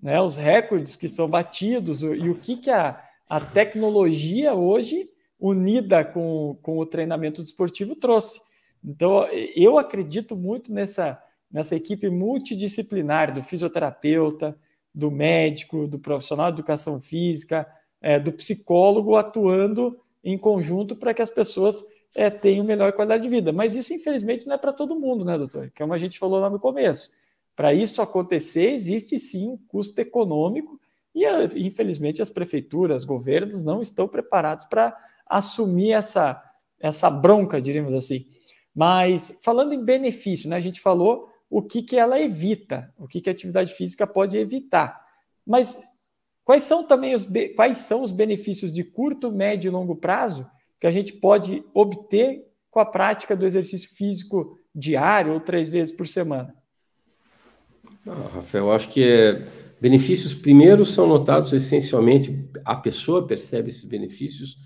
Né? Os recordes que são batidos e o que, que a, a tecnologia hoje, unida com, com o treinamento desportivo, trouxe. Então, eu acredito muito nessa, nessa equipe multidisciplinar do fisioterapeuta, do médico, do profissional de educação física, é, do psicólogo atuando em conjunto para que as pessoas é, tenham melhor qualidade de vida. Mas isso, infelizmente, não é para todo mundo, né, doutor? Que é como a gente falou lá no começo. Para isso acontecer, existe sim custo econômico e, ah, infelizmente, as prefeituras, governos não estão preparados para assumir essa, essa bronca, diríamos assim. Mas, falando em benefício, né, a gente falou o que, que ela evita, o que, que a atividade física pode evitar. Mas quais são também os, quais são os benefícios de curto, médio e longo prazo que a gente pode obter com a prática do exercício físico diário ou três vezes por semana? Ah, Rafael, eu acho que é Benefícios primeiros são notados essencialmente, a pessoa percebe esses benefícios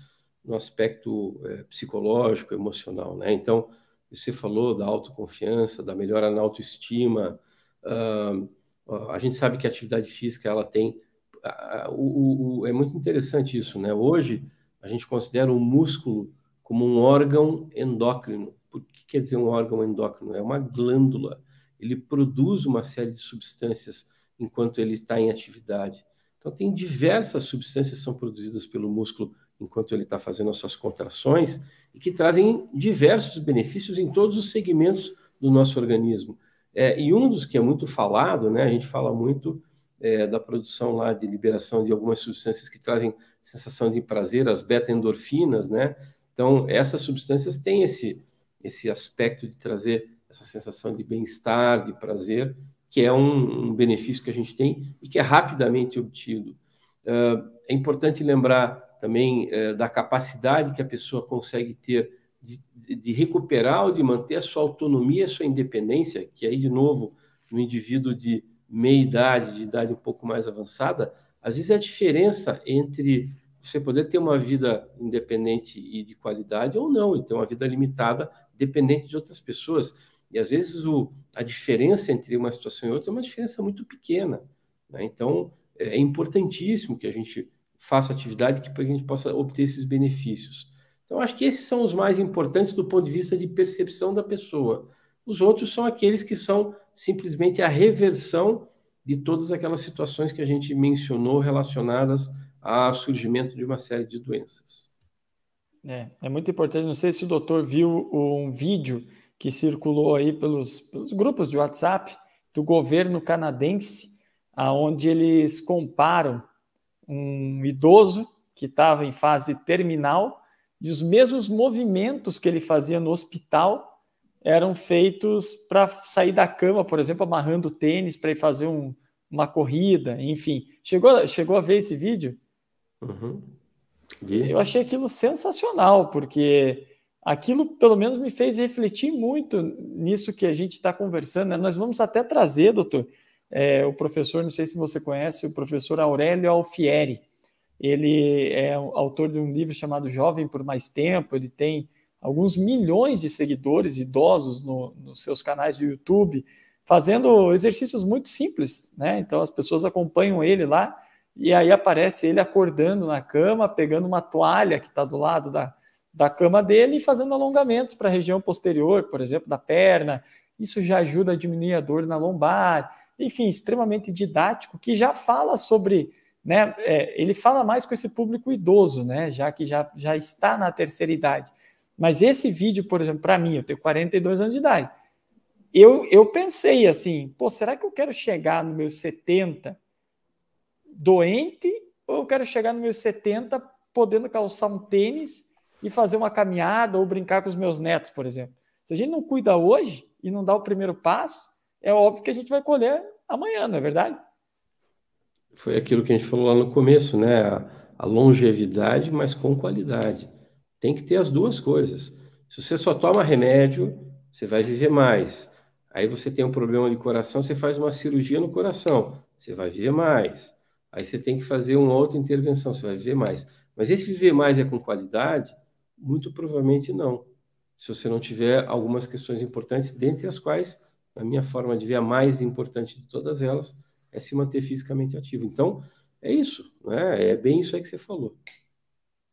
no aspecto é, psicológico, emocional, né? Então, você falou da autoconfiança, da melhora na autoestima. Uh, a gente sabe que a atividade física ela tem. Uh, o, o, é muito interessante isso, né? Hoje a gente considera o músculo como um órgão endócrino. O que quer dizer um órgão endócrino? É uma glândula. Ele produz uma série de substâncias enquanto ele está em atividade. Então, tem diversas substâncias que são produzidas pelo músculo enquanto ele está fazendo as suas contrações e que trazem diversos benefícios em todos os segmentos do nosso organismo. É, e um dos que é muito falado, né, a gente fala muito é, da produção lá de liberação de algumas substâncias que trazem sensação de prazer, as beta-endorfinas, né? Então, essas substâncias têm esse, esse aspecto de trazer essa sensação de bem-estar, de prazer, que é um, um, benefício que a gente tem e que é rapidamente obtido. Ah, é importante lembrar também eh, da capacidade que a pessoa consegue ter de, de, recuperar ou de manter a sua autonomia, a sua independência, que aí, de novo, no indivíduo de meia idade, de idade um pouco mais avançada, às vezes é a diferença entre você poder ter uma vida independente e de qualidade ou não, e ter uma vida limitada, dependente de outras pessoas. E às vezes o, a diferença entre uma situação e outra é uma diferença muito pequena. Né? Então é, é importantíssimo que a gente faça atividade que a gente possa obter esses benefícios. Então acho que esses são os mais importantes do ponto de vista de percepção da pessoa. Os outros são aqueles que são simplesmente a reversão de todas aquelas situações que a gente mencionou relacionadas ao surgimento de uma série de doenças. É, é muito importante. Não sei se o doutor viu um vídeo que circulou aí pelos, pelos grupos de WhatsApp do governo canadense, aonde eles comparam um idoso que estava em fase terminal e os mesmos movimentos que ele fazia no hospital eram feitos para sair da cama, por exemplo, amarrando tênis para ir fazer um, uma corrida, enfim. Chegou, chegou a ver esse vídeo? Uhum. Eu achei aquilo sensacional, porque aquilo pelo menos me fez refletir muito nisso que a gente está conversando. Né? Nós vamos até trazer, doutor, é, o professor, não sei se você conhece, o professor Aurélio Alfieri. Ele é autor de um livro chamado Jovem por Mais Tempo, ele tem alguns milhões de seguidores idosos no, nos seus canais do YouTube, fazendo exercícios muito simples, né? Então as pessoas acompanham ele lá e aí aparece ele acordando na cama, pegando uma toalha que está do lado da, da cama dele e fazendo alongamentos para a região posterior, por exemplo, da perna. Isso já ajuda a diminuir a dor na lombar. Enfim, extremamente didático, que já fala sobre. Né, é, ele fala mais com esse público idoso, né, já que já, já está na terceira idade. Mas esse vídeo, por exemplo, para mim, eu tenho 42 anos de idade. Eu, eu pensei assim, pô, será que eu quero chegar no meus 70 doente ou eu quero chegar no meus 70 podendo calçar um tênis e fazer uma caminhada ou brincar com os meus netos, por exemplo. Se a gente não cuida hoje e não dá o primeiro passo, é óbvio que a gente vai colher amanhã, não é verdade? Foi aquilo que a gente falou lá no começo, né? A longevidade, mas com qualidade. Tem que ter as duas coisas. Se você só toma remédio, você vai viver mais. Aí você tem um problema de coração, você faz uma cirurgia no coração, você vai viver mais. Aí você tem que fazer uma outra intervenção, você vai viver mais. Mas esse viver mais é com qualidade, muito provavelmente não. Se você não tiver algumas questões importantes, dentre as quais, na minha forma de ver, a mais importante de todas elas é se manter fisicamente ativo. Então, é isso, né? É bem isso aí que você falou.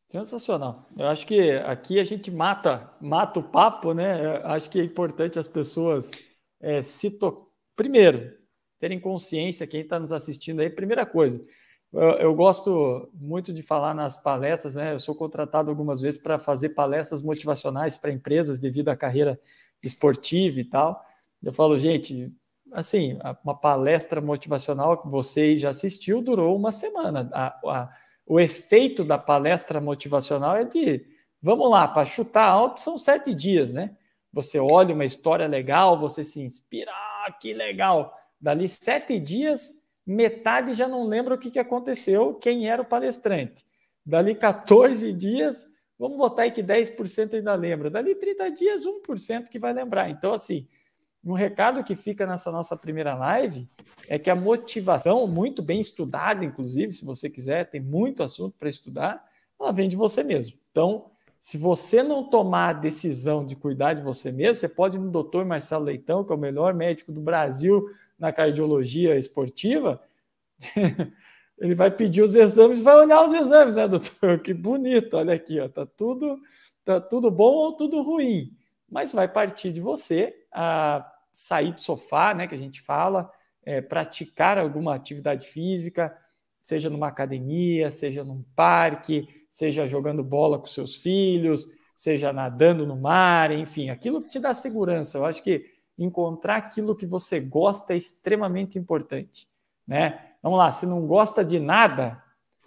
Sensacional. Eu acho que aqui a gente mata, mata o papo, né? Eu acho que é importante as pessoas é, se to... primeiro terem consciência, quem está nos assistindo aí, primeira coisa, eu, eu, gosto muito de falar nas palestras, né? Eu sou contratado algumas vezes para fazer palestras motivacionais para empresas devido à carreira esportiva e tal. Eu falo, gente, assim, uma palestra motivacional que você já assistiu durou uma semana. A, a, o efeito da palestra motivacional é de, vamos lá, para chutar alto são sete dias, né? Você olha uma história legal, você se inspira, ah, que legal. Dali sete dias metade já não lembra o que, que aconteceu, quem era o palestrante. Dali 14 dias, vamos botar aí que 10% ainda lembra. Dali 30 dias, 1% que vai lembrar. Então, assim, um recado que fica nessa nossa primeira live é que a motivação, muito bem estudada, inclusive, se você quiser, tem muito assunto para estudar, ela vem de você mesmo. Então, se você não tomar a decisão de cuidar de você mesmo, você pode ir no doutor Marcelo Leitão, que é o melhor médico do Brasil, na cardiologia esportiva, ele vai pedir os exames, vai olhar os exames, né, doutor? Que bonito, olha aqui, ó, tá tudo, tá tudo bom ou tudo ruim. Mas vai partir de você a sair do sofá, né, que a gente fala, é, praticar alguma atividade física, seja numa academia, seja num parque, seja jogando bola com seus filhos, seja nadando no mar, enfim, aquilo que te dá segurança. Eu acho que encontrar aquilo que você gosta é extremamente importante, né? Vamos lá, se não gosta de nada,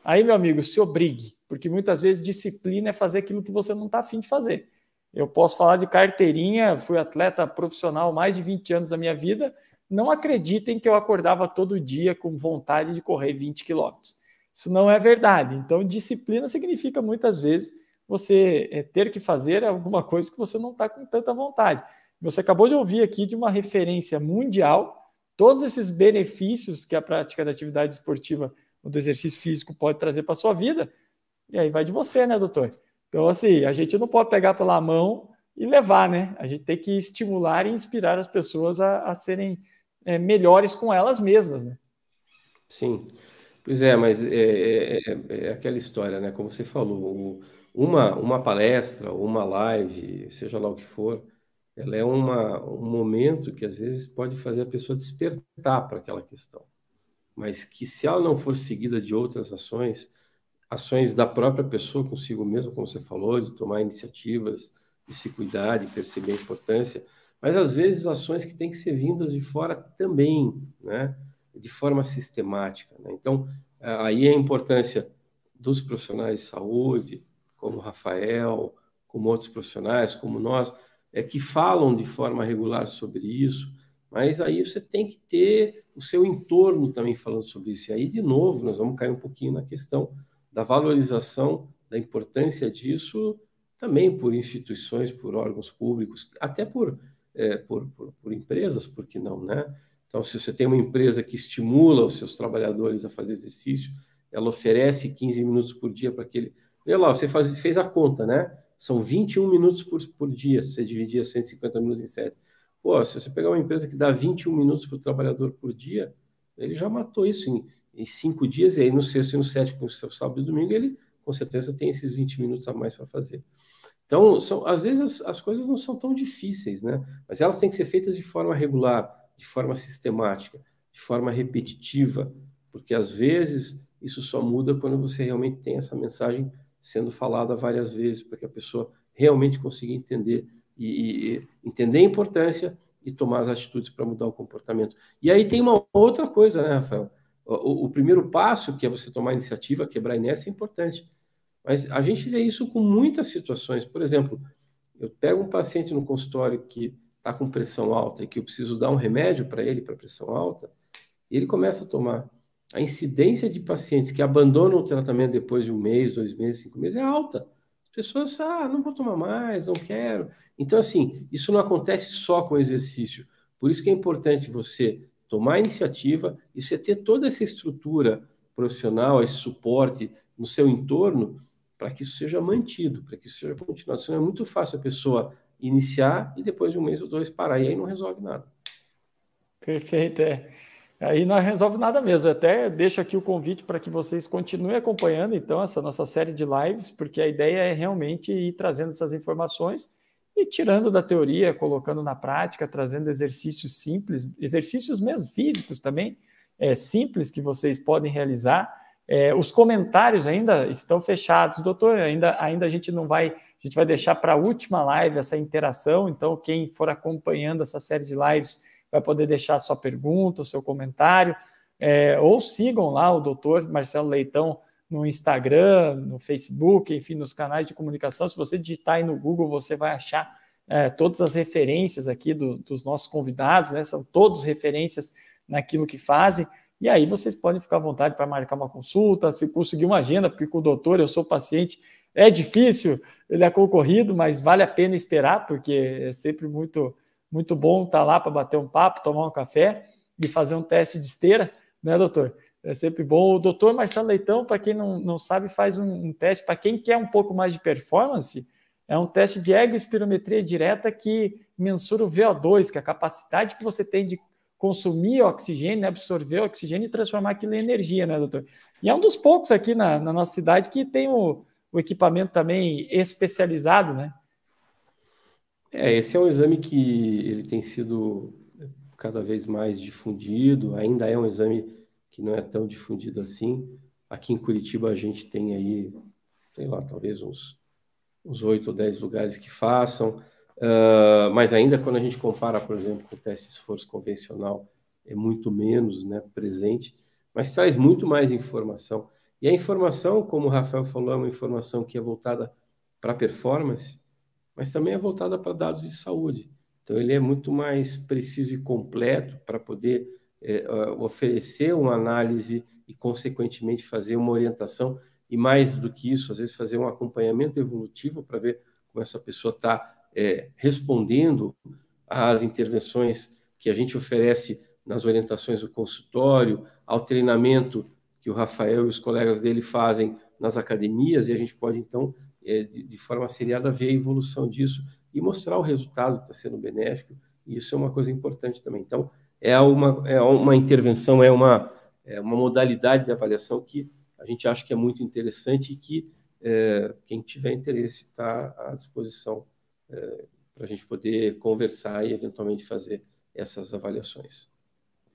aí, meu amigo, se obrigue, porque muitas vezes disciplina é fazer aquilo que você não está afim de fazer. Eu posso falar de carteirinha, fui atleta profissional mais de 20 anos da minha vida, não acreditem que eu acordava todo dia com vontade de correr 20 quilômetros. Isso não é verdade. Então, disciplina significa muitas vezes você eh, ter que fazer alguma coisa que você não está com tanta vontade. Você acabou de ouvir aqui de uma referência mundial todos esses benefícios que a prática da atividade esportiva ou do exercício físico pode trazer para a sua vida. E aí vai de você, né, doutor? Então, assim, a gente não pode pegar pela mão e levar, né? A gente tem que estimular e inspirar as pessoas a, a serem é, melhores com elas mesmas, né? Sim. Pois é, mas é, é, é, é aquela história, né? Como você falou, uma, uma palestra, uma live, seja lá o que for, ela é uma, um momento que às vezes pode fazer a pessoa despertar para aquela questão, mas que se ela não for seguida de outras ações, ações da própria pessoa consigo mesma, como você falou, de tomar iniciativas, de se cuidar, de perceber a importância, mas às vezes ações que têm que ser vindas de fora também, né? de forma sistemática. Né? Então, aí é a importância dos profissionais de saúde, como o Rafael, como outros profissionais, como nós, é, que falam de forma regular sobre isso, mas aí você tem que ter o seu entorno também falando sobre isso. E aí, de novo, nós vamos cair um pouquinho na questão da valorização, da importância disso também por instituições, por órgãos públicos, até por, é, por, por, por empresas, por que não, né? Então, se você tem uma empresa que estimula os seus trabalhadores a fazer exercício, ela oferece 15 minutos por dia para aquele. Olha lá, você faz, fez a conta, né? são 21 minutos por, por dia, se você dividir 150 minutos em 7. Pô, se você pegar uma empresa que dá 21 minutos para o trabalhador por dia, ele já matou isso em, em cinco dias, e aí no sexto e no sétimo, sábado e domingo, ele com certeza tem esses 20 minutos a mais para fazer. Então, são, às vezes as, as, coisas não são tão difíceis, né? Mas elas têm que ser feitas de forma regular, de forma sistemática, de forma repetitiva, porque às vezes isso só muda quando você realmente tem essa mensagem sendo falada várias vezes para que a pessoa realmente consiga entender e, e entender a importância e tomar as atitudes para mudar o comportamento. E aí tem uma outra coisa, né, Rafael? O, o, primeiro passo, que é você tomar iniciativa, quebrar inércia, é importante. Mas a gente vê isso com muitas situações. Por exemplo, eu pego um paciente no consultório que está com pressão alta e que eu preciso dar um remédio para ele para pressão alta, e ele começa a tomar a incidência de pacientes que abandonam o tratamento depois de um mês, dois meses, cinco meses é alta. As pessoas, ah, não vou tomar mais, não quero. Então, assim, isso não acontece só com exercício. Por isso que é importante você tomar iniciativa e você ter toda essa estrutura profissional, esse suporte no seu entorno, para que isso seja mantido, para que isso seja continuação. É muito fácil a pessoa iniciar e depois de um mês ou dois parar, e aí não resolve nada. Perfeito, é. Aí não resolve nada mesmo. Eu até deixo aqui o convite para que vocês continuem acompanhando então essa nossa série de lives, porque a ideia é realmente ir trazendo essas informações e tirando da teoria, colocando na prática, trazendo exercícios simples, exercícios mesmo físicos também, é, simples que vocês podem realizar. É, os comentários ainda estão fechados, doutor. Ainda, ainda a gente não vai, a gente vai deixar para a última live essa interação. Então, quem for acompanhando essa série de lives vai poder deixar sua pergunta, seu comentário, é, ou sigam lá o doutor Marcelo Leitão no Instagram, no Facebook, enfim, nos canais de comunicação. Se você digitar aí no Google, você vai achar é, todas as referências aqui do, dos nossos convidados, né? São todos referências naquilo que fazem. E aí vocês podem ficar à vontade para marcar uma consulta, se conseguir uma agenda, porque com o doutor eu sou paciente. É difícil, ele é concorrido, mas vale a pena esperar, porque é sempre muito muito bom estar tá lá para bater um papo, tomar um café e fazer um teste de esteira, né, doutor? É sempre bom. O doutor Marcelo Leitão, para quem não, não sabe, faz um, um teste. Para quem quer um pouco mais de performance, é um teste de egoespirometria direta que mensura o VO2, que é a capacidade que você tem de consumir oxigênio, né, absorver oxigênio e transformar aquilo em energia, né, doutor? E é um dos poucos aqui na, na nossa cidade que tem o, o equipamento também especializado, né? É, esse é um exame que ele tem sido cada vez mais difundido, ainda é um exame que não é tão difundido assim. Aqui em Curitiba a gente tem aí, sei lá, talvez uns uns oito ou dez lugares que façam, uh, mas ainda quando a gente compara, por exemplo, com o teste de esforço convencional, é muito menos né, presente, mas traz muito mais informação. E a informação, como o Rafael falou, é uma informação que é voltada para performance, mas também é voltada para dados de saúde. Então, ele é muito mais preciso e completo para poder é, oferecer uma análise e, consequentemente, fazer uma orientação e, mais do que isso, às vezes, fazer um acompanhamento evolutivo para ver como essa pessoa está é, eh, respondendo às intervenções que a gente oferece nas orientações do consultório, ao treinamento que o Rafael e os colegas dele fazem nas academias, e a gente pode, então, é, de, de, forma seriada ver a evolução disso e mostrar o resultado que está sendo benéfico. E isso é uma coisa importante também. Então, é uma, é uma intervenção, é uma, é uma modalidade de avaliação que a gente acha que é muito interessante e que é, quem tiver interesse está à disposição é, para a gente poder conversar e eventualmente fazer essas avaliações.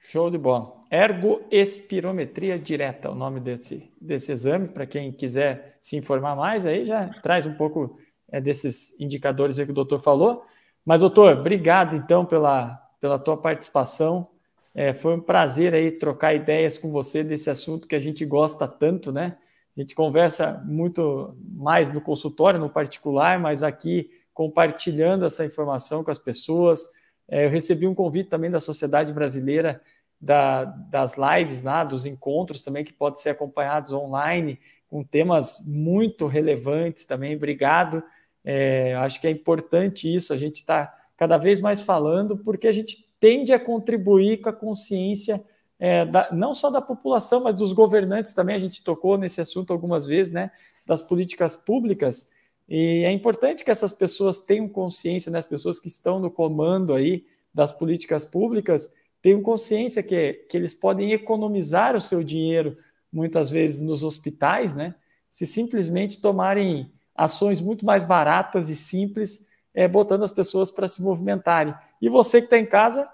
Show de bola. Ergoespirometria direta, o nome desse, desse exame, para quem quiser se informar mais, aí já traz um pouco é, desses indicadores que o doutor falou. Mas, doutor, obrigado então pela, pela tua participação. É, foi um prazer aí trocar ideias com você desse assunto que a gente gosta tanto, né? A gente conversa muito mais no consultório, no particular, mas aqui compartilhando essa informação com as pessoas. É, eu recebi um convite também da Sociedade Brasileira da, das lives lá, né, dos encontros também, que podem ser acompanhados online, com temas muito relevantes também. Obrigado. É, acho que é importante isso, a gente está cada vez mais falando, porque a gente tende a contribuir com a consciência é, da, não só da população, mas dos governantes também. A gente tocou nesse assunto algumas vezes, né? Das políticas públicas. E é importante que essas pessoas tenham consciência, né? As pessoas que estão no comando aí das políticas públicas, Tenham consciência que, que eles podem economizar o seu dinheiro, muitas vezes, nos hospitais, né? Se simplesmente tomarem ações muito mais baratas e simples, é, botando as pessoas para se movimentarem. E você que está em casa,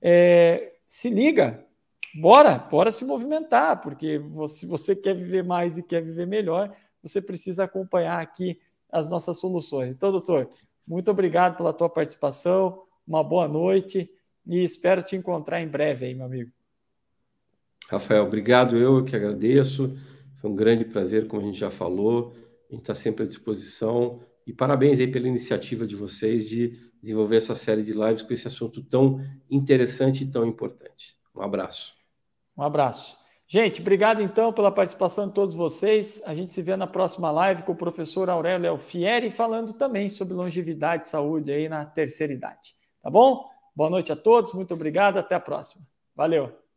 é, se liga, bora, bora se movimentar, porque se você, você quer viver mais e quer viver melhor, você precisa acompanhar aqui as nossas soluções. Então, doutor, muito obrigado pela tua participação, uma boa noite e espero te encontrar em breve aí, meu amigo. Rafael, obrigado, eu que agradeço. Foi um grande prazer, como a gente já falou. A gente está sempre à disposição. E parabéns aí pela iniciativa de vocês de desenvolver essa série de lives com esse assunto tão interessante e tão importante. Um abraço. Um abraço. Gente, obrigado então pela participação de todos vocês. A gente se vê na próxima live com o professor Aurélio Fieri falando também sobre longevidade e saúde aí na terceira idade. Tá bom? Boa noite a todos, muito obrigado, até a próxima. Valeu!